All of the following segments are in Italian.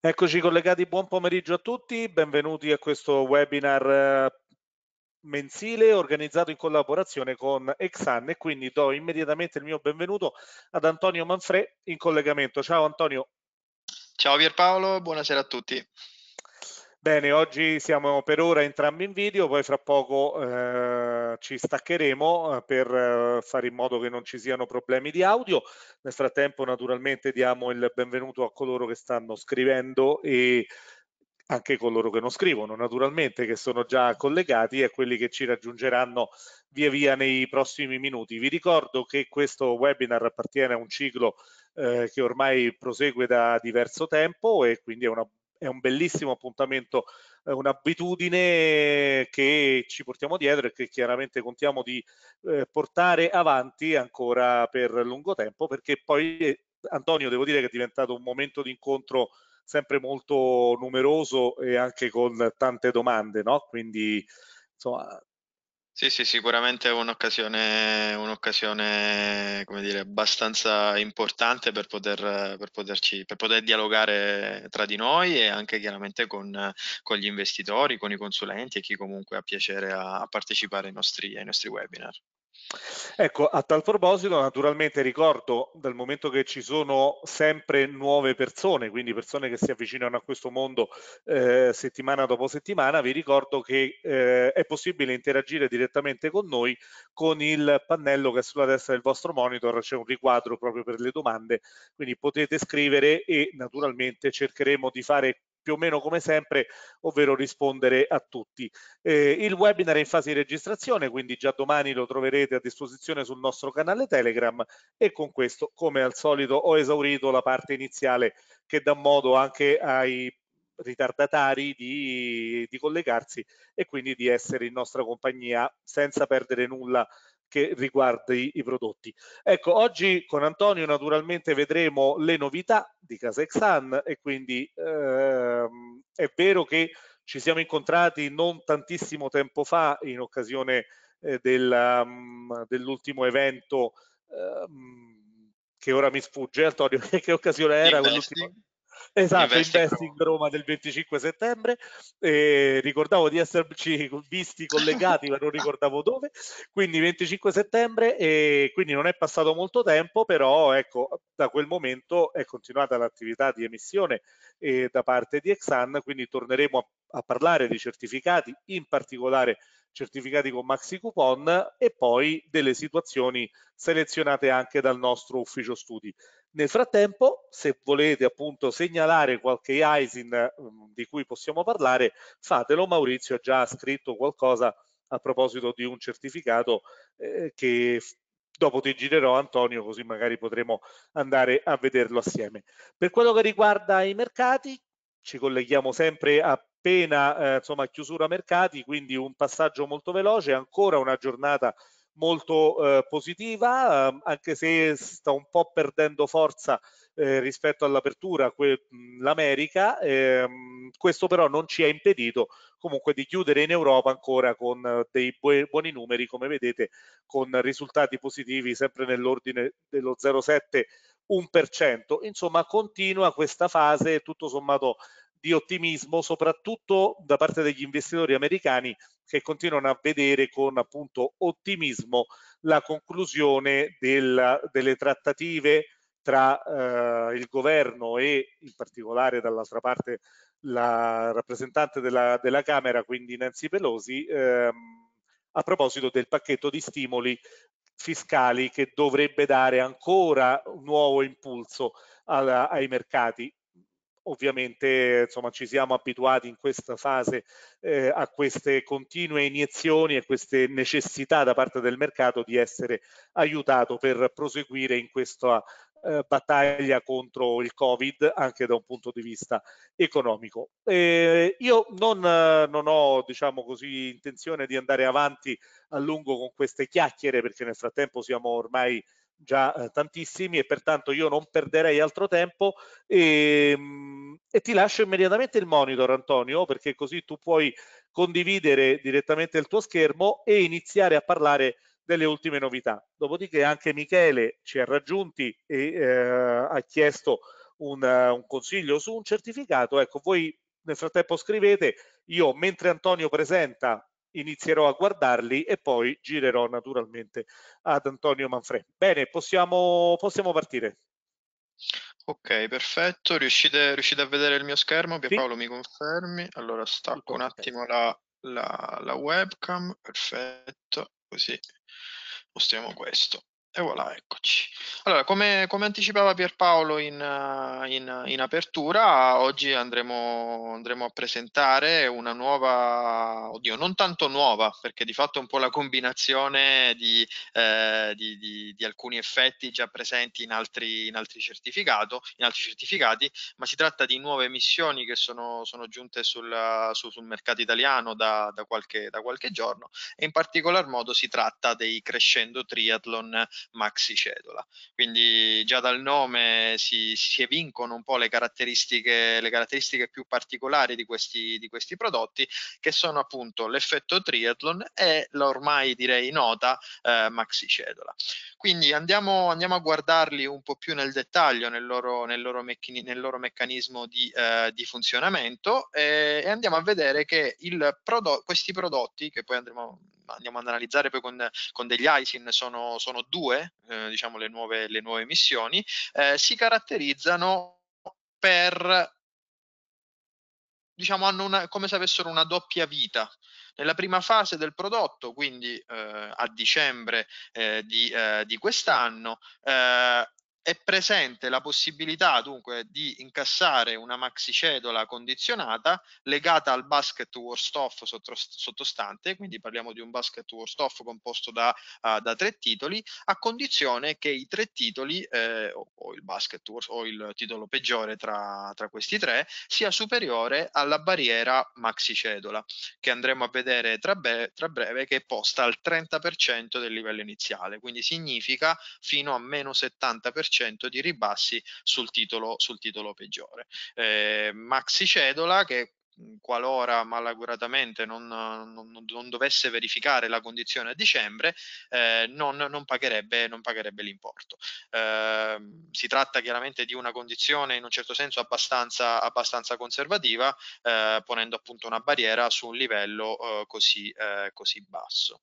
Eccoci collegati, buon pomeriggio a tutti, benvenuti a questo webinar eh, mensile organizzato in collaborazione con Exan e quindi do immediatamente il mio benvenuto ad Antonio Manfré in collegamento. Ciao Antonio. Ciao Pierpaolo, buonasera a tutti. Bene, oggi siamo per ora entrambi in video, poi fra poco eh, ci staccheremo eh, per eh, fare in modo che non ci siano problemi di audio. Nel frattempo naturalmente diamo il benvenuto a coloro che stanno scrivendo e anche coloro che non scrivono naturalmente, che sono già collegati e quelli che ci raggiungeranno via via nei prossimi minuti. Vi ricordo che questo webinar appartiene a un ciclo eh, che ormai prosegue da diverso tempo e quindi è una è un bellissimo appuntamento, è eh, un'abitudine che ci portiamo dietro e che chiaramente contiamo di eh, portare avanti ancora per lungo tempo, perché poi eh, Antonio devo dire che è diventato un momento di incontro sempre molto numeroso e anche con tante domande, no? Quindi insomma sì, sì, sicuramente è un'occasione un'occasione, come dire, abbastanza importante per poter per poterci per poter dialogare tra di noi e anche chiaramente con con gli investitori, con i consulenti e chi comunque ha piacere a a partecipare ai nostri ai nostri webinar. Ecco, a tal proposito, naturalmente ricordo dal momento che ci sono sempre nuove persone, quindi persone che si avvicinano a questo mondo eh, settimana dopo settimana, vi ricordo che eh, è possibile interagire direttamente con noi con il pannello che è sulla destra del vostro monitor, c'è un riquadro proprio per le domande, quindi potete scrivere e naturalmente cercheremo di fare più o meno come sempre, ovvero rispondere a tutti. Eh, il webinar è in fase di registrazione, quindi già domani lo troverete a disposizione sul nostro canale Telegram e con questo, come al solito, ho esaurito la parte iniziale che dà modo anche ai ritardatari di, di collegarsi e quindi di essere in nostra compagnia senza perdere nulla che riguarda i, i prodotti. Ecco, oggi con Antonio naturalmente vedremo le novità di Kazakhstan e quindi ehm, è vero che ci siamo incontrati non tantissimo tempo fa in occasione eh, del, um, dell'ultimo evento um, che ora mi sfugge Antonio che occasione era quell'ultimo Esatto, Investing, Investing Roma del 25 settembre. Eh, ricordavo di esserci visti collegati, ma non ricordavo dove. Quindi 25 settembre e quindi non è passato molto tempo, però ecco, da quel momento è continuata l'attività di emissione eh, da parte di Exan, quindi torneremo a, a parlare di certificati, in particolare certificati con maxi coupon e poi delle situazioni selezionate anche dal nostro ufficio studi. Nel frattempo, se volete appunto segnalare qualche ISIN mm, di cui possiamo parlare, fatelo. Maurizio ha già scritto qualcosa a proposito di un certificato eh, che dopo ti girerò Antonio così magari potremo andare a vederlo assieme. Per quello che riguarda i mercati, ci colleghiamo sempre a appena eh, insomma, chiusura mercati, quindi un passaggio molto veloce, ancora una giornata molto eh, positiva, eh, anche se sta un po' perdendo forza eh, rispetto all'apertura l'America, ehm, questo però non ci ha impedito comunque di chiudere in Europa ancora con eh, dei bu buoni numeri, come vedete, con risultati positivi sempre nell'ordine dello 0,7%. Insomma, continua questa fase tutto sommato di ottimismo soprattutto da parte degli investitori americani che continuano a vedere con appunto ottimismo la conclusione del, delle trattative tra eh, il governo e in particolare dall'altra parte la rappresentante della, della Camera, quindi Nancy Pelosi, ehm, a proposito del pacchetto di stimoli fiscali che dovrebbe dare ancora un nuovo impulso alla, ai mercati ovviamente insomma, ci siamo abituati in questa fase eh, a queste continue iniezioni e queste necessità da parte del mercato di essere aiutato per proseguire in questa eh, battaglia contro il Covid anche da un punto di vista economico. Eh, io non, non ho diciamo così, intenzione di andare avanti a lungo con queste chiacchiere perché nel frattempo siamo ormai già eh, tantissimi e pertanto io non perderei altro tempo e, ehm, e, ti lascio immediatamente il monitor Antonio perché così tu puoi condividere direttamente il tuo schermo e iniziare a parlare delle ultime novità. Dopodiché anche Michele ci ha raggiunti e eh, ha chiesto un, un consiglio su un certificato. Ecco, voi nel frattempo scrivete, io mentre Antonio presenta inizierò a guardarli e poi girerò naturalmente ad Antonio Manfred. Bene, possiamo, possiamo partire. Ok, perfetto. Riuscite, riuscite, a vedere il mio schermo? Pierpaolo, sì. mi confermi? Allora, stacco un attimo la, la, la webcam. Perfetto, così mostriamo questo. E voilà, eccoci. Allora, come, come anticipava Pierpaolo in, in, in apertura, oggi andremo, andremo, a presentare una nuova, oddio, non tanto nuova, perché di fatto è un po' la combinazione di, eh, di, di, di alcuni effetti già presenti in altri, in altri, in altri certificati, ma si tratta di nuove missioni che sono, sono giunte sul, su, sul, mercato italiano da, da, qualche, da qualche giorno e in particolar modo si tratta dei Crescendo Triathlon Maxi Cedola. Quindi già dal nome si, si evincono un po' le caratteristiche, le caratteristiche più particolari di questi, di questi, prodotti, che sono appunto l'effetto triathlon e l'ormai direi nota eh, Maxi Cedola. Quindi andiamo, andiamo, a guardarli un po' più nel dettaglio nel loro, nel loro, mecc- nel loro meccanismo di, eh, di funzionamento e, e, andiamo a vedere che prodotto, questi prodotti, che poi andremo andiamo ad analizzare poi con, con degli ISIN sono, sono due eh, diciamo le nuove, le nuove missioni, eh, si caratterizzano per diciamo hanno una, come se avessero una doppia vita. Nella prima fase del prodotto, quindi eh, a dicembre eh, di, eh, di quest'anno, eh, è presente la possibilità dunque di incassare una maxi maxicedola condizionata legata al basket worst off sottostante, quindi parliamo di un basket worst off composto da, uh, da tre titoli, a condizione che i tre titoli eh, o, o, il basket worst, o il titolo peggiore tra, tra, questi tre sia superiore alla barriera maxi maxicedola che andremo a vedere tra, be- tra breve che è posta al 30% del livello iniziale, quindi significa fino a meno 70% 10% di ribassi sul titolo, sul titolo peggiore. Eh, Maxi Cedola che qualora malauguratamente non, non, non, dovesse verificare la condizione a dicembre, eh, non, non, pagherebbe, pagherebbe l'importo. Eh, si tratta chiaramente di una condizione in un certo senso abbastanza, abbastanza conservativa, eh, ponendo appunto una barriera su un livello eh, così, eh, così basso.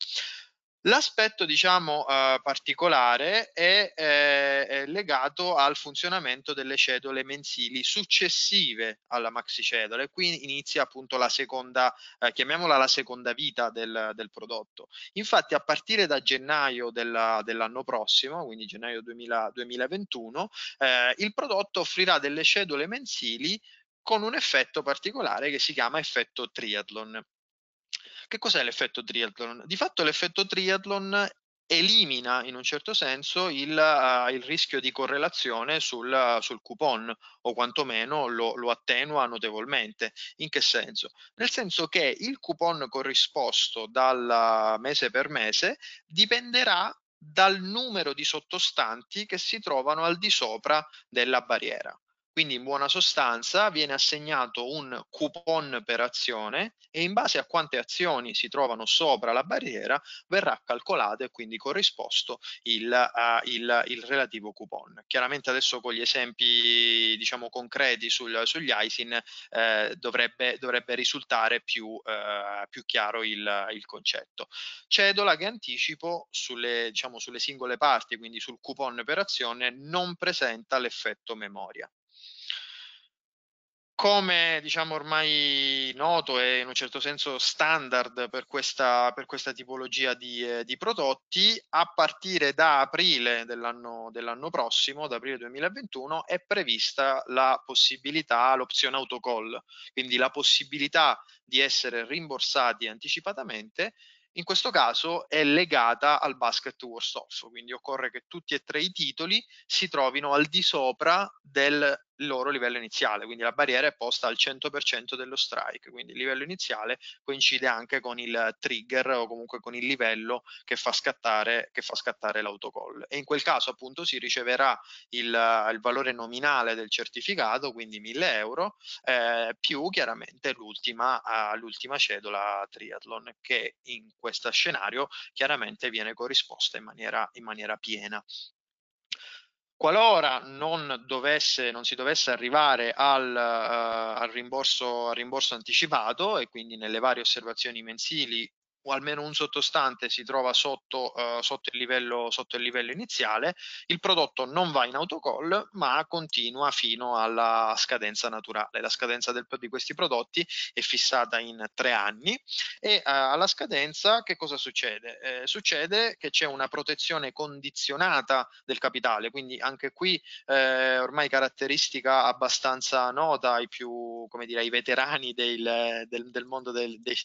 L'aspetto diciamo, eh, particolare è, eh, è, legato al funzionamento delle cedole mensili successive alla maxi e Qui inizia appunto la seconda, eh, chiamiamola la seconda vita del, del, prodotto. Infatti a partire da gennaio della, dell'anno prossimo, quindi gennaio 2000, 2021, eh, il prodotto offrirà delle cedole mensili con un effetto particolare che si chiama effetto triathlon che cos'è l'effetto triathlon? Di fatto l'effetto triathlon elimina in un certo senso il, uh, il rischio di correlazione sul, uh, sul coupon o quantomeno lo, lo, attenua notevolmente. In che senso? Nel senso che il coupon corrisposto dal eh, mese per mese dipenderà dal numero di sottostanti che si trovano al di sopra della barriera. Quindi in buona sostanza viene assegnato un coupon per azione e in base a quante azioni si trovano sopra la barriera verrà calcolato e quindi corrisposto il, uh, il, il relativo coupon. Chiaramente adesso con gli esempi diciamo, concreti sul, sugli ISIN eh, dovrebbe, dovrebbe, risultare più, eh, più chiaro il, il, concetto. Cedola che anticipo sulle, diciamo, sulle singole parti, quindi sul coupon per azione, non presenta l'effetto memoria come diciamo ormai noto e in un certo senso standard per questa, per questa tipologia di, eh, di, prodotti, a partire da aprile dell'anno, dell'anno, prossimo, da aprile 2021, è prevista la possibilità, l'opzione autocall, quindi la possibilità di essere rimborsati anticipatamente, in questo caso è legata al basket worst off, quindi occorre che tutti e tre i titoli si trovino al di sopra del loro livello iniziale, quindi la barriera è posta al 100% dello strike, quindi il livello iniziale coincide anche con il trigger o comunque con il livello che fa scattare, che fa scattare l'autocall e in quel caso appunto si riceverà il, il valore nominale del certificato, quindi 1000 euro, eh, più chiaramente l'ultima all'ultima cedola triathlon che in questo scenario chiaramente viene corrisposta in maniera, in maniera piena qualora non, dovesse, non, si dovesse arrivare al, uh, al, rimborso, al, rimborso, anticipato e quindi nelle varie osservazioni mensili o almeno un sottostante si trova sotto, uh, sotto, il livello, sotto, il livello, iniziale, il prodotto non va in autocall ma continua fino alla scadenza naturale. La scadenza del, di questi prodotti è fissata in tre anni e uh, alla scadenza che cosa succede? Eh, succede che c'è una protezione condizionata del capitale, quindi anche qui eh, ormai caratteristica abbastanza nota ai più, come dire, ai veterani del, del, del mondo del, del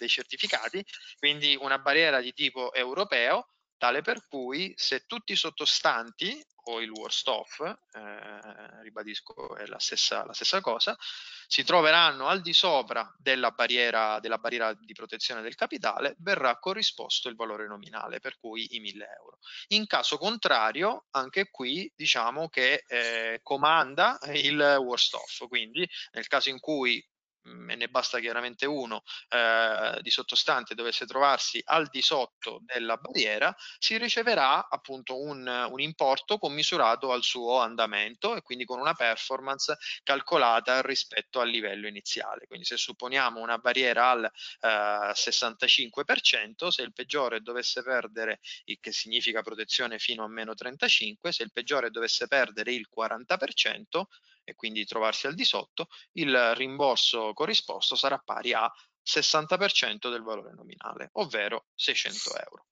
dei certificati, quindi una barriera di tipo europeo, tale per cui se tutti i sottostanti o il worst off, eh, ribadisco è la stessa, la stessa, cosa, si troveranno al di sopra della barriera, della barriera, di protezione del capitale, verrà corrisposto il valore nominale, per cui i 1000 euro. In caso contrario, anche qui diciamo che eh, comanda il worst off, quindi nel caso in cui Mm, e ne basta chiaramente uno eh, di sottostante dovesse trovarsi al di sotto della barriera, si riceverà appunto un, un, importo commisurato al suo andamento e quindi con una performance calcolata rispetto al livello iniziale. Quindi se supponiamo una barriera al eh, 65%, se il peggiore dovesse perdere, il che significa protezione fino a meno 35, se il peggiore dovesse perdere il 40%, e quindi trovarsi al di sotto, il rimborso corrisposto sarà pari a 60% del valore nominale, ovvero 600 euro.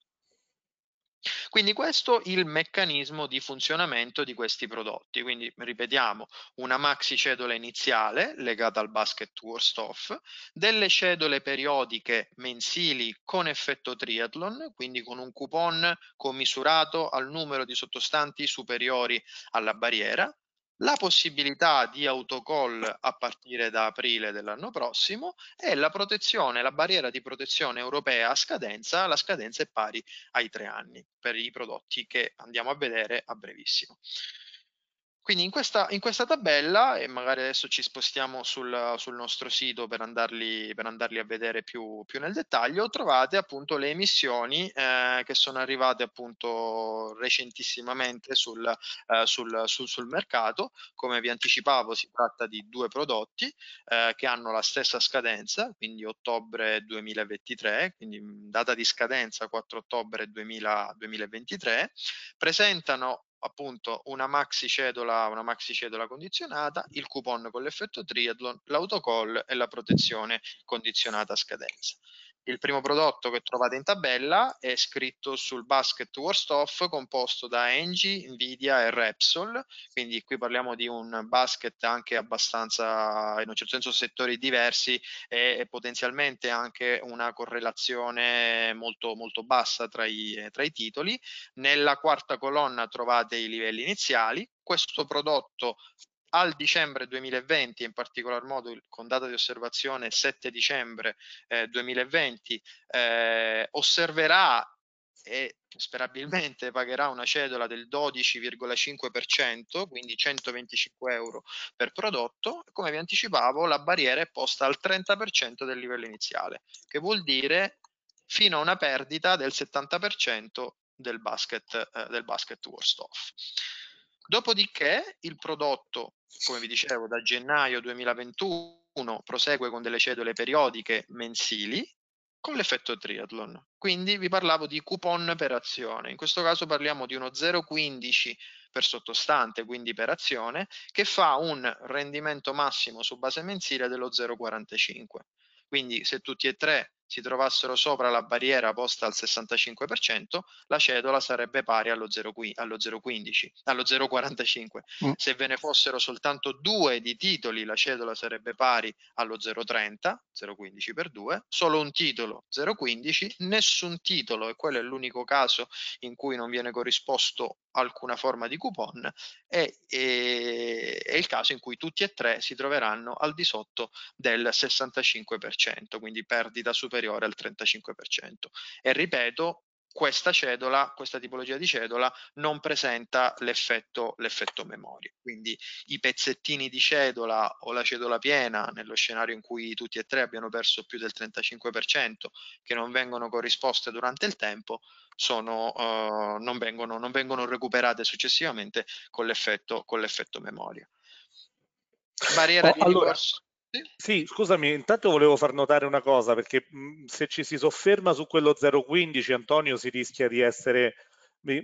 Quindi questo è il meccanismo di funzionamento di questi prodotti. Quindi ripetiamo, una maxi cedola iniziale legata al basket worst off, delle cedole periodiche mensili con effetto triathlon, quindi con un coupon commisurato al numero di sottostanti superiori alla barriera, la possibilità di autocall a partire da aprile dell'anno prossimo e la protezione, la barriera di protezione europea a scadenza, la scadenza è pari ai tre anni per i prodotti che andiamo a vedere a brevissimo. Quindi in questa, in questa, tabella, e magari adesso ci spostiamo sul, sul nostro sito per andarli, per andarli a vedere più, più, nel dettaglio, trovate appunto le emissioni eh, che sono arrivate appunto recentissimamente sul, eh, sul, sul, mercato. Come vi anticipavo si tratta di due prodotti eh, che hanno la stessa scadenza, quindi ottobre 2023, quindi mm, data di scadenza 4 ottobre 2000, 2023, presentano appunto una maxi cedola, una maxi cedola condizionata, il coupon con l'effetto triathlon, l'autocoll e la protezione condizionata a scadenza. Il primo prodotto che trovate in tabella è scritto sul basket worst off composto da Engie, Nvidia e Repsol, quindi qui parliamo di un basket anche abbastanza, in un certo senso, settori diversi e, e potenzialmente anche una correlazione molto, molto bassa tra i, tra i titoli. Nella quarta colonna trovate i livelli iniziali, questo prodotto al dicembre 2020, in particolar modo con data di osservazione 7 dicembre eh, 2020, eh, osserverà e sperabilmente pagherà una cedola del 12,5%, quindi 125 euro per prodotto. Come vi anticipavo, la barriera è posta al 30% del livello iniziale, che vuol dire fino a una perdita del 70% del basket, eh, del basket worst off. Dopodiché il prodotto come vi dicevo, da gennaio 2021 prosegue con delle cedole periodiche mensili con l'effetto triathlon. Quindi vi parlavo di coupon per azione. In questo caso parliamo di uno 0,15 per sottostante, quindi per azione, che fa un rendimento massimo su base mensile dello 0,45. Quindi se tutti e tre si trovassero sopra la barriera posta al 65%, la cedola sarebbe pari allo 0,15, allo 0,45. Mm. Se ve ne fossero soltanto due di titoli, la cedola sarebbe pari allo 0,30, 0,15 per 2, solo un titolo 0,15, nessun titolo, e quello è l'unico caso in cui non viene corrisposto alcuna forma di coupon, e, e, ehm, è il caso in cui tutti e tre si troveranno al di sotto del 65%, quindi perdita superiore al 35%. E ripeto, questa cedola, questa tipologia di cedola non presenta l'effetto, memoria. Quindi i pezzettini di cedola o la cedola piena, nello scenario in cui tutti e tre abbiano perso più del 35%, che non vengono corrisposte durante il tempo, sono, uh, non, vengono, non, vengono, recuperate successivamente con l'effetto, memoria. Barriera oh, di allora... ricorso sì, scusami, intanto volevo far notare una cosa, perché mh, mhmm, se ci si sofferma su quello 0,15, Antonio, si rischia di essere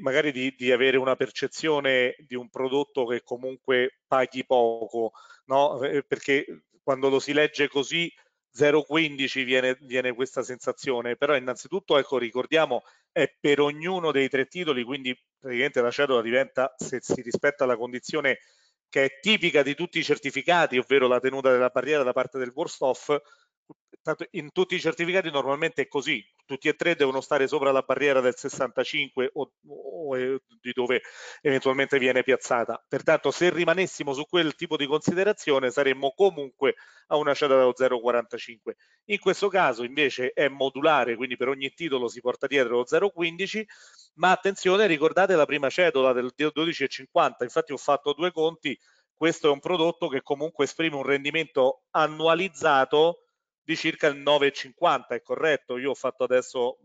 magari di, di, avere una percezione di un prodotto che comunque paghi poco, no? Eh, eh, perché quando lo si legge così 0,15 viene, viene questa sensazione, però innanzitutto ecco, ricordiamo è per ognuno dei tre titoli, quindi praticamente la cedola diventa, se si rispetta la condizione che è tipica di tutti i certificati, ovvero la tenuta della barriera da parte del worst off, in tutti i certificati normalmente è così, tutti e tre devono stare sopra la barriera del 65 o, o di dove eventualmente viene piazzata. Pertanto se rimanessimo su quel tipo di considerazione saremmo comunque a una scelta dello 0,45. In questo caso invece è modulare, quindi per ogni titolo si porta dietro lo 0,15, ma attenzione ricordate la prima cedola del 12,50, infatti ho fatto due conti, questo è un prodotto che comunque esprime un rendimento annualizzato di circa il 9,50, è corretto? Io ho fatto adesso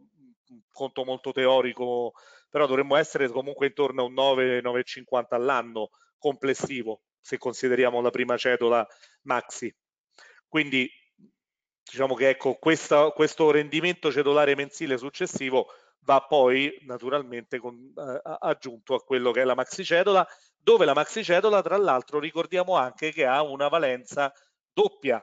un conto molto teorico, però dovremmo essere comunque intorno a un 9,950 all'anno complessivo, se consideriamo la prima cedola maxi. Quindi diciamo che ecco, questa, questo rendimento cedolare mensile successivo va poi naturalmente con, eh, aggiunto a quello che è la maxi maxicedola, dove la maxi maxicedola tra l'altro ricordiamo anche che ha una valenza doppia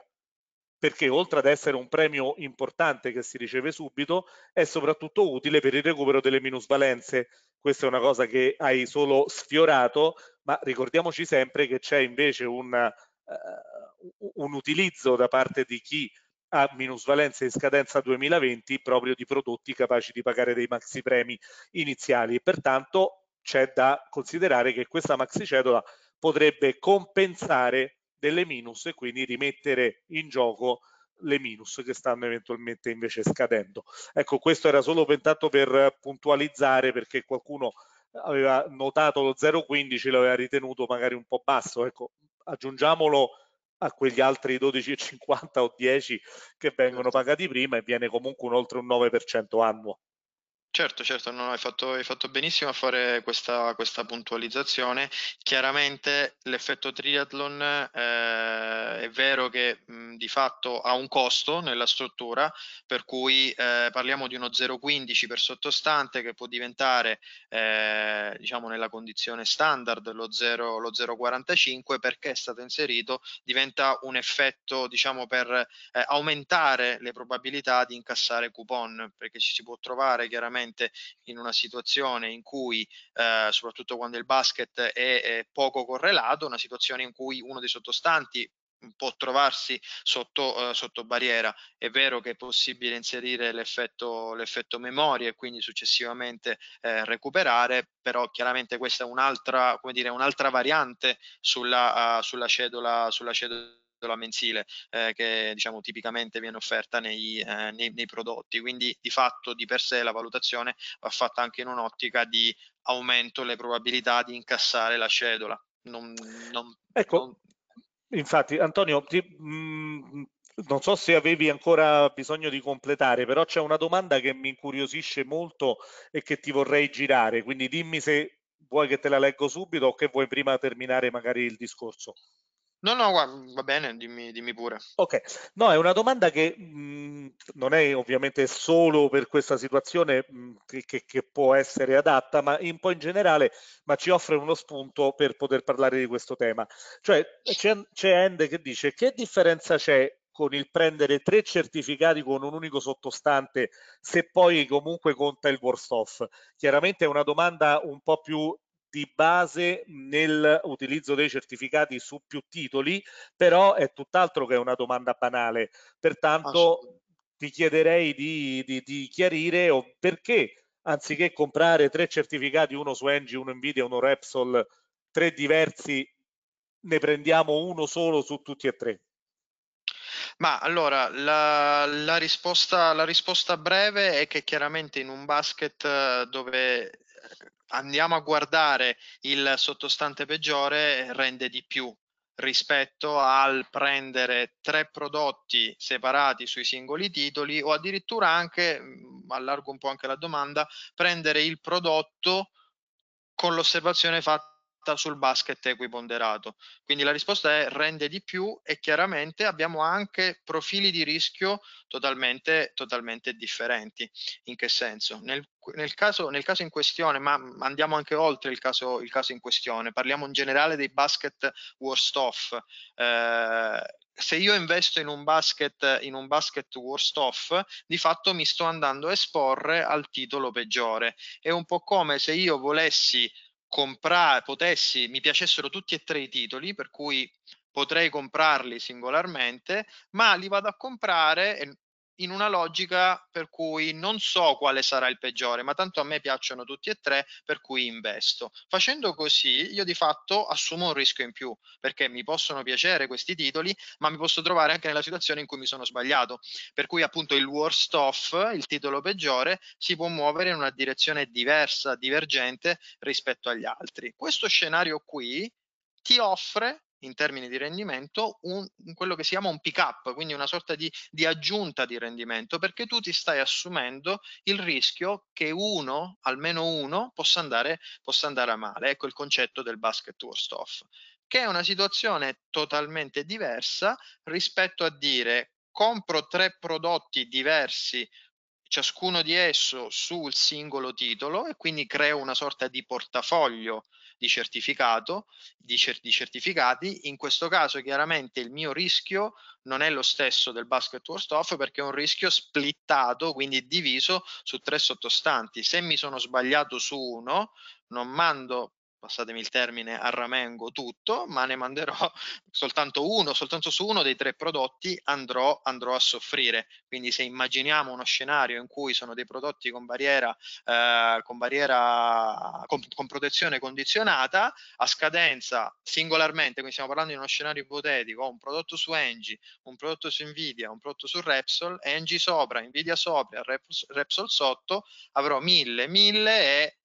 perché oltre ad essere un premio importante che si riceve subito, è soprattutto utile per il recupero delle minusvalenze. Questa è una cosa che hai solo sfiorato, ma ricordiamoci sempre che c'è invece un, uh, un utilizzo da parte di chi ha minusvalenze in scadenza 2020 proprio di prodotti capaci di pagare dei maxi premi iniziali. Pertanto c'è da considerare che questa maxi cedola potrebbe compensare delle minus e quindi rimettere in gioco le minus che stanno eventualmente invece scadendo. Ecco, questo era solo pensato per puntualizzare perché qualcuno aveva notato lo 0,15 e l'aveva ritenuto magari un po' basso. Ecco, aggiungiamolo a quegli altri 12,50 o 10 che vengono pagati prima e viene comunque un oltre un 9% annuo. Certo, certo, no, hai, fatto, hai, fatto, benissimo a fare questa, questa puntualizzazione. Chiaramente l'effetto triathlon eh, è vero che mh, di fatto ha un costo nella struttura, per cui eh, parliamo di uno 0,15 per sottostante che può diventare, eh, diciamo, nella condizione standard lo 0,45 perché è stato inserito, diventa un effetto, diciamo, per eh, aumentare le probabilità di incassare coupon, perché ci si può trovare chiaramente sicuramente in una situazione in cui, eh, soprattutto quando il basket è, è poco correlato, una situazione in cui uno dei sottostanti mm, può trovarsi sotto, uh, sotto, barriera. È vero che è possibile inserire l'effetto, l'effetto memoria e quindi successivamente eh, recuperare, però chiaramente questa è un'altra, come dire, un'altra variante sulla, uh, sulla cedola. Sulla cedola capitola mensile eh, che diciamo tipicamente viene offerta nei, eh, nei, nei prodotti, quindi di fatto di per sé la valutazione va fatta anche in un'ottica di aumento le probabilità di incassare la cedola. Non, non, ecco, non... infatti Antonio, ti, mh, mm, non so se avevi ancora bisogno di completare, però c'è una domanda che mi incuriosisce molto e che ti vorrei girare, quindi dimmi se vuoi che te la leggo subito o che vuoi prima terminare magari il discorso. No, no, va bene, dimmi, dimmi pure. Ok, no, è una domanda che mh, non è ovviamente solo per questa situazione mh, che, che, può essere adatta, ma un po' in generale, ma ci offre uno spunto per poter parlare di questo tema. Cioè, c'è, c'è End che dice che differenza c'è con il prendere tre certificati con un unico sottostante se poi comunque conta il worst off? Chiaramente è una domanda un po' più di base nell'utilizzo dei certificati su più titoli, però è tutt'altro che una domanda banale. Pertanto ti chiederei di, di, di chiarire perché anziché comprare tre certificati, uno su Engie, uno Nvidia, uno Repsol, tre diversi, ne prendiamo uno solo su tutti e tre. Ma allora, la, la, risposta, la risposta breve è che chiaramente in un basket eh, dove andiamo a guardare il sottostante peggiore rende di più rispetto al prendere tre prodotti separati sui singoli titoli o addirittura anche, mm, allargo un po' anche la domanda, prendere il prodotto con l'osservazione fatta sul basket equiponderato. Quindi la risposta è rende di più e chiaramente abbiamo anche profili di rischio totalmente, totalmente differenti. In che senso? Nel, nel, caso, nel caso in questione, ma andiamo anche oltre il caso, il caso in questione, parliamo in generale dei basket worst off. Eh, se io investo in un basket, in un basket worst off, di fatto mi sto andando a esporre al titolo peggiore. È un po' come se io volessi comprare, potessi, mi piacessero tutti e tre i titoli, per cui potrei comprarli singolarmente, ma li vado a comprare, e in una logica per cui non so quale sarà il peggiore, ma tanto a me piacciono tutti e tre, per cui investo. Facendo così, io di fatto assumo un rischio in più, perché mi possono piacere questi titoli, ma mi posso trovare anche nella situazione in cui mi sono sbagliato. Per cui appunto il worst off, il titolo peggiore, si può muovere in una direzione diversa, divergente rispetto agli altri. Questo scenario qui ti offre in termini di rendimento un, quello che si chiama un pick up, quindi una sorta di, di, aggiunta di rendimento, perché tu ti stai assumendo il rischio che uno, almeno uno, possa andare, possa andare a male. Ecco il concetto del basket worst off, che è una situazione totalmente diversa rispetto a dire compro tre prodotti diversi ciascuno di esso sul singolo titolo e quindi creo una sorta di portafoglio di certificato, di, cer di certificati. In questo caso chiaramente il mio rischio non è lo stesso del basket worst off perché è un rischio splittato, quindi diviso su tre sottostanti. Se mi sono sbagliato su uno, non mando passatemi il termine, arramengo tutto, ma ne manderò soltanto uno, soltanto su uno dei tre prodotti andrò, andrò a soffrire. Quindi se immaginiamo uno scenario in cui sono dei prodotti con barriera, eh, con, barriera con, con, protezione condizionata, a scadenza singolarmente, quindi stiamo parlando di uno scenario ipotetico, un prodotto su Engie, un prodotto su Nvidia, un prodotto su Repsol, Engie sopra, Nvidia sopra, Repsol sotto, avrò 1000, 1000 e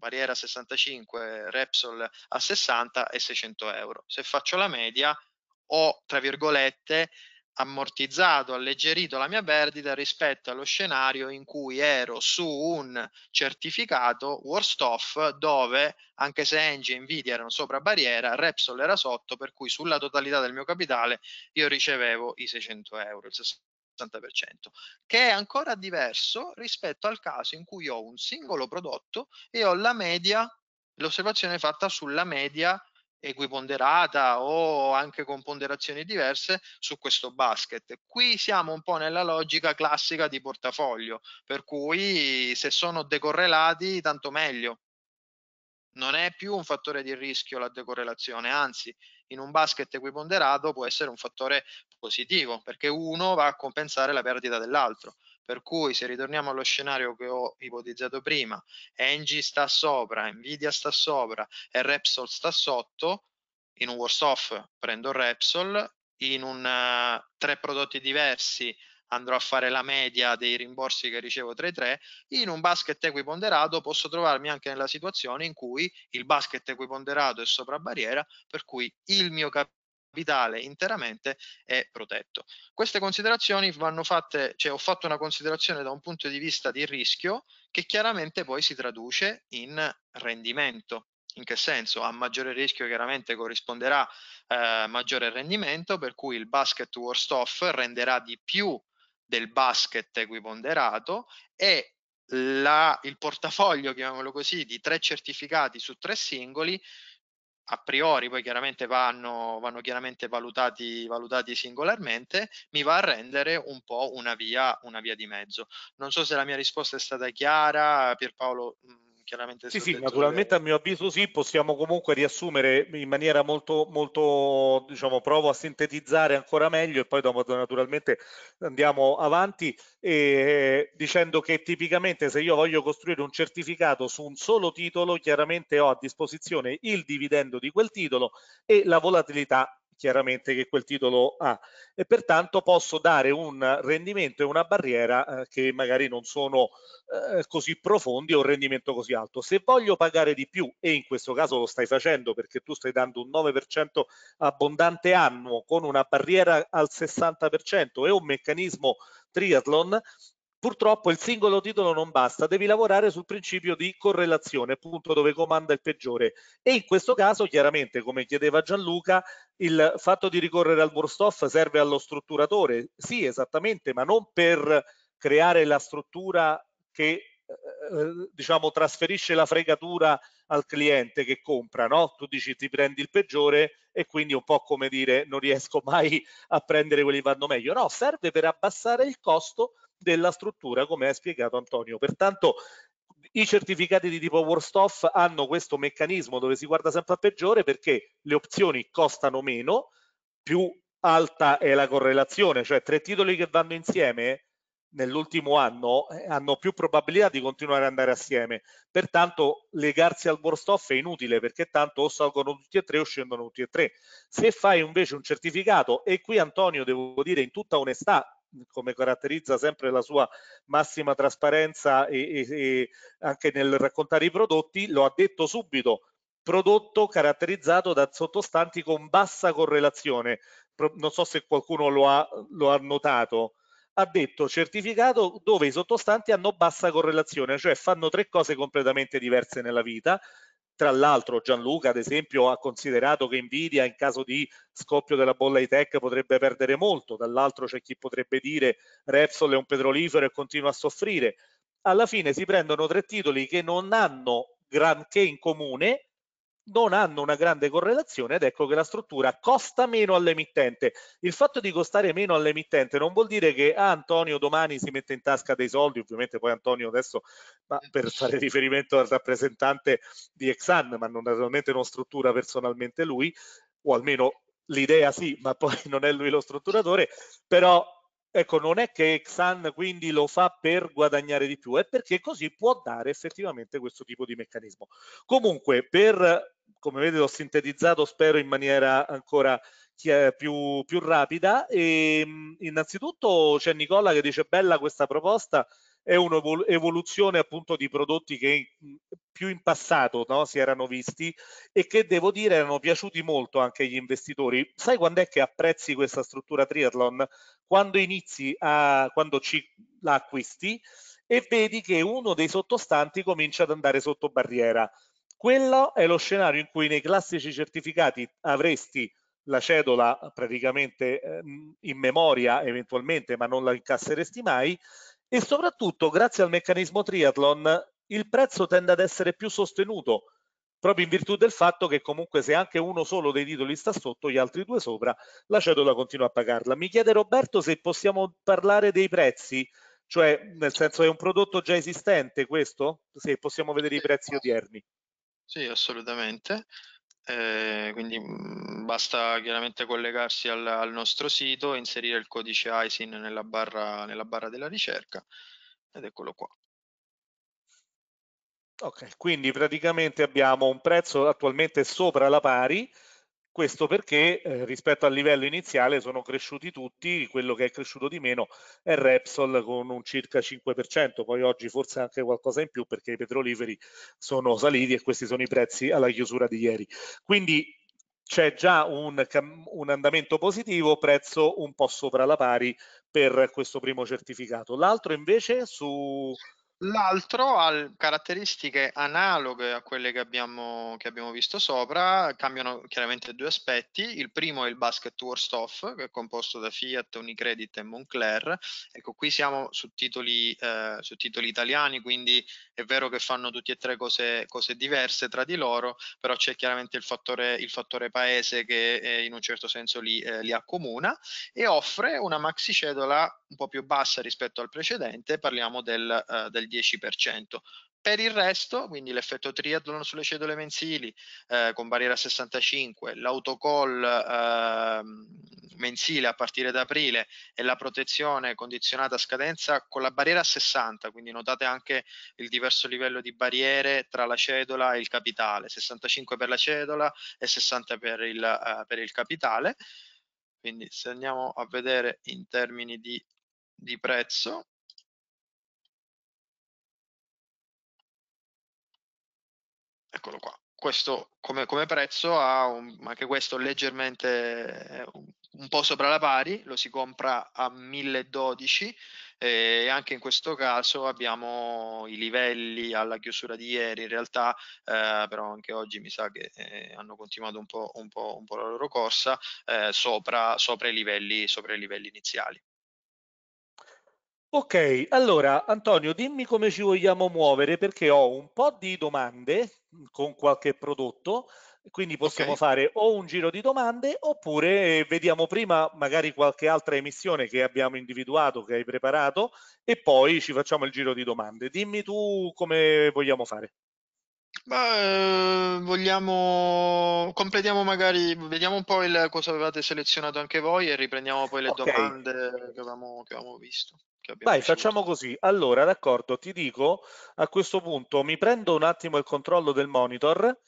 barriera a 65, Repsol a 60 e 600 euro. Se faccio la media ho, tra virgolette, ammortizzato, alleggerito la mia perdita rispetto allo scenario in cui ero su un certificato worst off dove anche se Engie e Nvidia erano sopra barriera, Repsol era sotto, per cui sulla totalità del mio capitale io ricevevo i 600 euro, il che è ancora diverso rispetto al caso in cui ho un singolo prodotto e ho la media, l'osservazione fatta sulla media equiponderata o anche con ponderazioni diverse su questo basket. Qui siamo un po' nella logica classica di portafoglio, per cui se sono decorrelati tanto meglio, non è più un fattore di rischio la decorrelazione, anzi in un basket equiponderato può essere un fattore positivo perché uno va a compensare la perdita dell'altro. Per cui se ritorniamo allo scenario che ho ipotizzato prima, Engie sta sopra, Nvidia sta sopra e Repsol sta sotto, in un worst off prendo Repsol, in un uh, tre prodotti diversi andrò a fare la media dei rimborsi che ricevo tra i tre, in un basket equiponderato posso trovarmi anche nella situazione in cui il basket equiponderato è sopra barriera, per cui il mio capitale capitale interamente è protetto. Queste considerazioni vanno fatte, cioè ho fatto una considerazione da un punto di vista di rischio che chiaramente poi si traduce in rendimento. In che senso? A maggiore rischio chiaramente corrisponderà eh, maggiore rendimento, per cui il basket worst off renderà di più del basket equiponderato e la, il portafoglio, chiamiamolo così, di tre certificati su tre singoli, a priori poi chiaramente vanno, vanno chiaramente valutati, valutati, singolarmente, mi va a rendere un po' una via, una via, di mezzo. Non so se la mia risposta è stata chiara, Pierpaolo mm, chiaramente. Sì, sì, naturalmente a mio avviso sì, possiamo comunque riassumere in maniera molto, molto, diciamo, provo a sintetizzare ancora meglio e poi dopo naturalmente andiamo avanti e, eh, dicendo che tipicamente se io voglio costruire un certificato su un solo titolo, chiaramente ho a disposizione il dividendo di quel titolo e la volatilità chiaramente che quel titolo ha e pertanto posso dare un rendimento e una barriera eh, che magari non sono eh, così profondi o un rendimento così alto. Se voglio pagare di più e in questo caso lo stai facendo perché tu stai dando un 9% abbondante annuo con una barriera al 60% e un meccanismo triathlon, Purtroppo il singolo titolo non basta, devi lavorare sul principio di correlazione, appunto dove comanda il peggiore. E in questo caso, chiaramente, come chiedeva Gianluca, il fatto di ricorrere al worst off serve allo strutturatore. Sì, esattamente, ma non per creare la struttura che eh, eh, diciamo trasferisce la fregatura al cliente che compra no? tu dici ti prendi il peggiore e quindi un po' come dire non riesco mai a prendere quelli che vanno meglio no serve per abbassare il costo della struttura, come ha spiegato Antonio. Pertanto i certificati di tipo worst off hanno questo meccanismo dove si guarda sempre a peggiore perché le opzioni costano meno, più alta è la correlazione, cioè tre titoli che vanno insieme nell'ultimo anno eh, hanno più probabilità di continuare ad andare assieme. Pertanto legarsi al worst off è inutile perché tanto o salgono tutti e tre o scendono tutti e tre. Se fai invece un certificato, e qui Antonio devo dire in tutta onestà, come caratterizza sempre la sua massima trasparenza e, e, e anche nel raccontare i prodotti, lo ha detto subito, prodotto caratterizzato da sottostanti con bassa correlazione. Non so se qualcuno lo ha, lo ha notato. Ha detto certificato dove i sottostanti hanno bassa correlazione, cioè fanno tre cose completamente diverse nella vita, tra l'altro Gianluca, ad esempio, ha considerato che Nvidia in caso di scoppio della bolla di tech potrebbe perdere molto, dall'altro c'è chi potrebbe dire Repsol è un petrolifero e continua a soffrire. Alla fine si prendono tre titoli che non hanno granché in comune, non hanno una grande correlazione ed ecco che la struttura costa meno all'emittente. Il fatto di costare meno all'emittente non vuol dire che ah, Antonio domani si mette in tasca dei soldi, ovviamente poi Antonio adesso, ma per fare riferimento al rappresentante di Exxon, ma non, naturalmente non struttura personalmente lui, o almeno l'idea sì, ma poi non è lui lo strutturatore, però Ecco, non è che Exxon quindi lo fa per guadagnare di più, è perché così può dare effettivamente questo tipo di meccanismo. Comunque, per come vedete ho sintetizzato spero in maniera ancora più, più rapida e mm, innanzitutto c'è Nicola che dice bella questa proposta è un'evoluzione appunto di prodotti che mm, più in passato no, si erano visti e che devo dire erano piaciuti molto anche agli investitori. Sai quando è che apprezzi questa struttura triathlon? Quando inizi a quando ci la acquisti e vedi che uno dei sottostanti comincia ad andare sotto barriera. Quello è lo scenario in cui nei classici certificati avresti la cedola praticamente ehm, in memoria eventualmente, ma non la incasseresti mai e soprattutto grazie al meccanismo triathlon il prezzo tende ad essere più sostenuto proprio in virtù del fatto che comunque se anche uno solo dei titoli sta sotto, gli altri due sopra, la cedola continua a pagarla. Mi chiede Roberto se possiamo parlare dei prezzi, cioè nel senso è un prodotto già esistente questo? Se possiamo vedere i prezzi odierni. Sì, assolutamente. Eh, quindi mh, mm, basta chiaramente collegarsi al, al nostro sito inserire il codice ISIN nella barra, nella barra della ricerca ed eccolo qua. Ok, quindi praticamente abbiamo un prezzo attualmente sopra la pari, questo perché eh, rispetto al livello iniziale sono cresciuti tutti, quello che è cresciuto di meno è Repsol con un circa 5%, poi oggi forse anche qualcosa in più perché i petroliferi sono saliti e questi sono i prezzi alla chiusura di ieri. Quindi c'è già un, un, andamento positivo, prezzo un po' sopra la pari per questo primo certificato. L'altro invece su, L'altro ha caratteristiche analoghe a quelle che abbiamo, che abbiamo, visto sopra, cambiano chiaramente due aspetti. Il primo è il basket worst off, che è composto da Fiat, Unicredit e Moncler. Ecco, qui siamo su titoli, eh, su titoli italiani, quindi è vero che fanno tutti e tre cose, cose diverse tra di loro, però c'è chiaramente il fattore, il fattore paese che eh, in un certo senso li, eh, li accomuna e offre una maxi cedola un po' più bassa rispetto al precedente, parliamo del, eh, del 10%. Per il resto, quindi l'effetto triathlon sulle cedole mensili eh, con barriera 65, l'autocall eh, mensile a partire da aprile e la protezione condizionata a scadenza con la barriera 60, quindi notate anche il diverso livello di barriere tra la cedola e il capitale, 65 per la cedola e 60 per il, eh, per il capitale. Quindi se andiamo a vedere in termini di, di prezzo, eccolo qua. Questo come, come prezzo ha un, anche questo leggermente eh, un po' sopra la pari, lo si compra a 1012 eh, e anche in questo caso abbiamo i livelli alla chiusura di ieri, in realtà eh, però anche oggi mi sa che eh, hanno continuato un po', un po', un po la loro corsa eh, sopra, sopra, i livelli, sopra i livelli iniziali. Ok, allora Antonio dimmi come ci vogliamo muovere perché ho un po' di domande con qualche prodotto, quindi possiamo okay. fare o un giro di domande oppure eh, vediamo prima magari qualche altra emissione che abbiamo individuato, che hai preparato e poi ci facciamo il giro di domande. Dimmi tu come vogliamo fare. Beh, vogliamo, completiamo magari, vediamo un po' il, cosa avevate selezionato anche voi e riprendiamo poi le okay. domande che avevamo, che avevamo visto. Che Vai, ricevuto. facciamo così. Allora, d'accordo, ti dico, a questo punto mi prendo un attimo il controllo del monitor,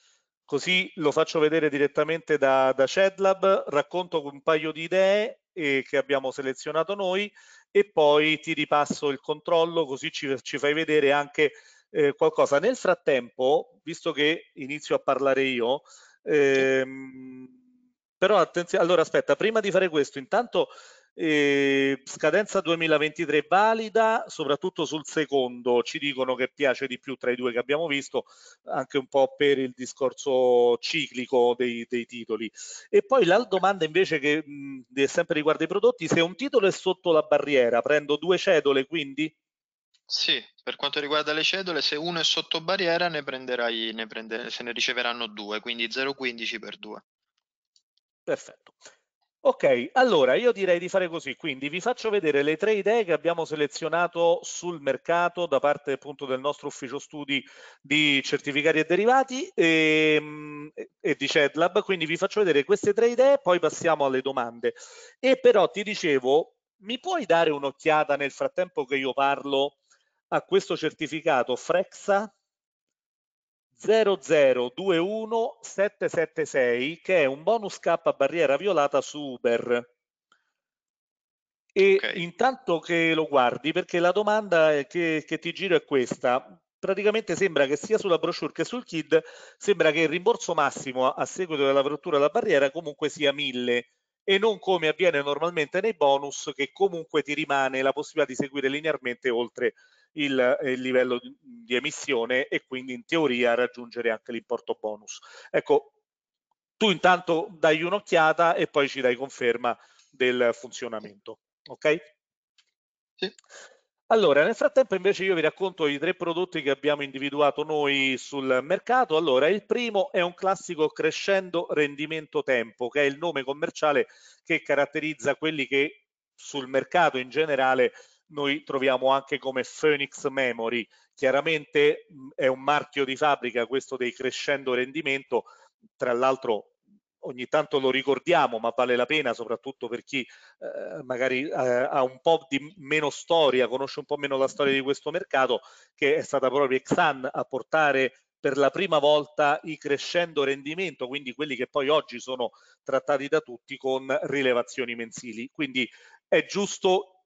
così lo faccio vedere direttamente da, da Shedlab, racconto un paio di idee eh, che abbiamo selezionato noi e poi ti ripasso il controllo così ci, ci fai vedere anche eh, qualcosa. Nel frattempo, visto che inizio a parlare io, ehm, però attenzione, allora aspetta, prima di fare questo, intanto eh, scadenza 2023 valida, soprattutto sul secondo ci dicono che piace di più tra i due che abbiamo visto, anche un po' per il discorso ciclico dei, dei titoli. E poi la domanda invece che mh, sempre riguarda i prodotti, se un titolo è sotto la barriera, prendo due cedole quindi? Sì, per quanto riguarda le cedole, se uno è sotto barriera ne prenderai, ne prende- se ne riceveranno due, quindi 0,15 per 2. Perfetto. Ok, allora io direi di fare così, quindi vi faccio vedere le tre idee che abbiamo selezionato sul mercato da parte appunto del nostro ufficio studi di certificati e derivati ehm, e, e di CEDLAB, quindi vi faccio vedere queste tre idee, poi passiamo alle domande. E però ti dicevo, mi puoi dare un'occhiata nel frattempo che io parlo a questo certificato Frexa 0021776 che è un bonus K a barriera violata su Uber. E okay. intanto che lo guardi, perché la domanda che, che ti giro è questa, praticamente sembra che sia sulla brochure che sul KID, sembra che il rimborso massimo a seguito della rottura della barriera comunque sia 1000 e non come avviene normalmente nei bonus che comunque ti rimane la possibilità di seguire linearmente oltre il, il livello di, di emissione e quindi in teoria raggiungere anche l'importo bonus. Ecco, tu intanto dai un'occhiata e poi ci dai conferma del funzionamento, ok? Sì. Allora, nel frattempo invece io vi racconto i tre prodotti che abbiamo individuato noi sul mercato. Allora, il primo è un classico crescendo rendimento tempo, che è il nome commerciale che caratterizza quelli che sul mercato in generale noi troviamo anche come Phoenix Memory. Chiaramente mh, mm, è un marchio di fabbrica questo dei crescendo rendimento, tra l'altro ogni tanto lo ricordiamo, ma vale la pena soprattutto per chi eh, magari eh, ha un po' di meno storia, conosce un po' meno la storia di questo mercato, che è stata proprio Exxon a portare per la prima volta i crescendo rendimento, quindi quelli che poi oggi sono trattati da tutti con rilevazioni mensili. Quindi è giusto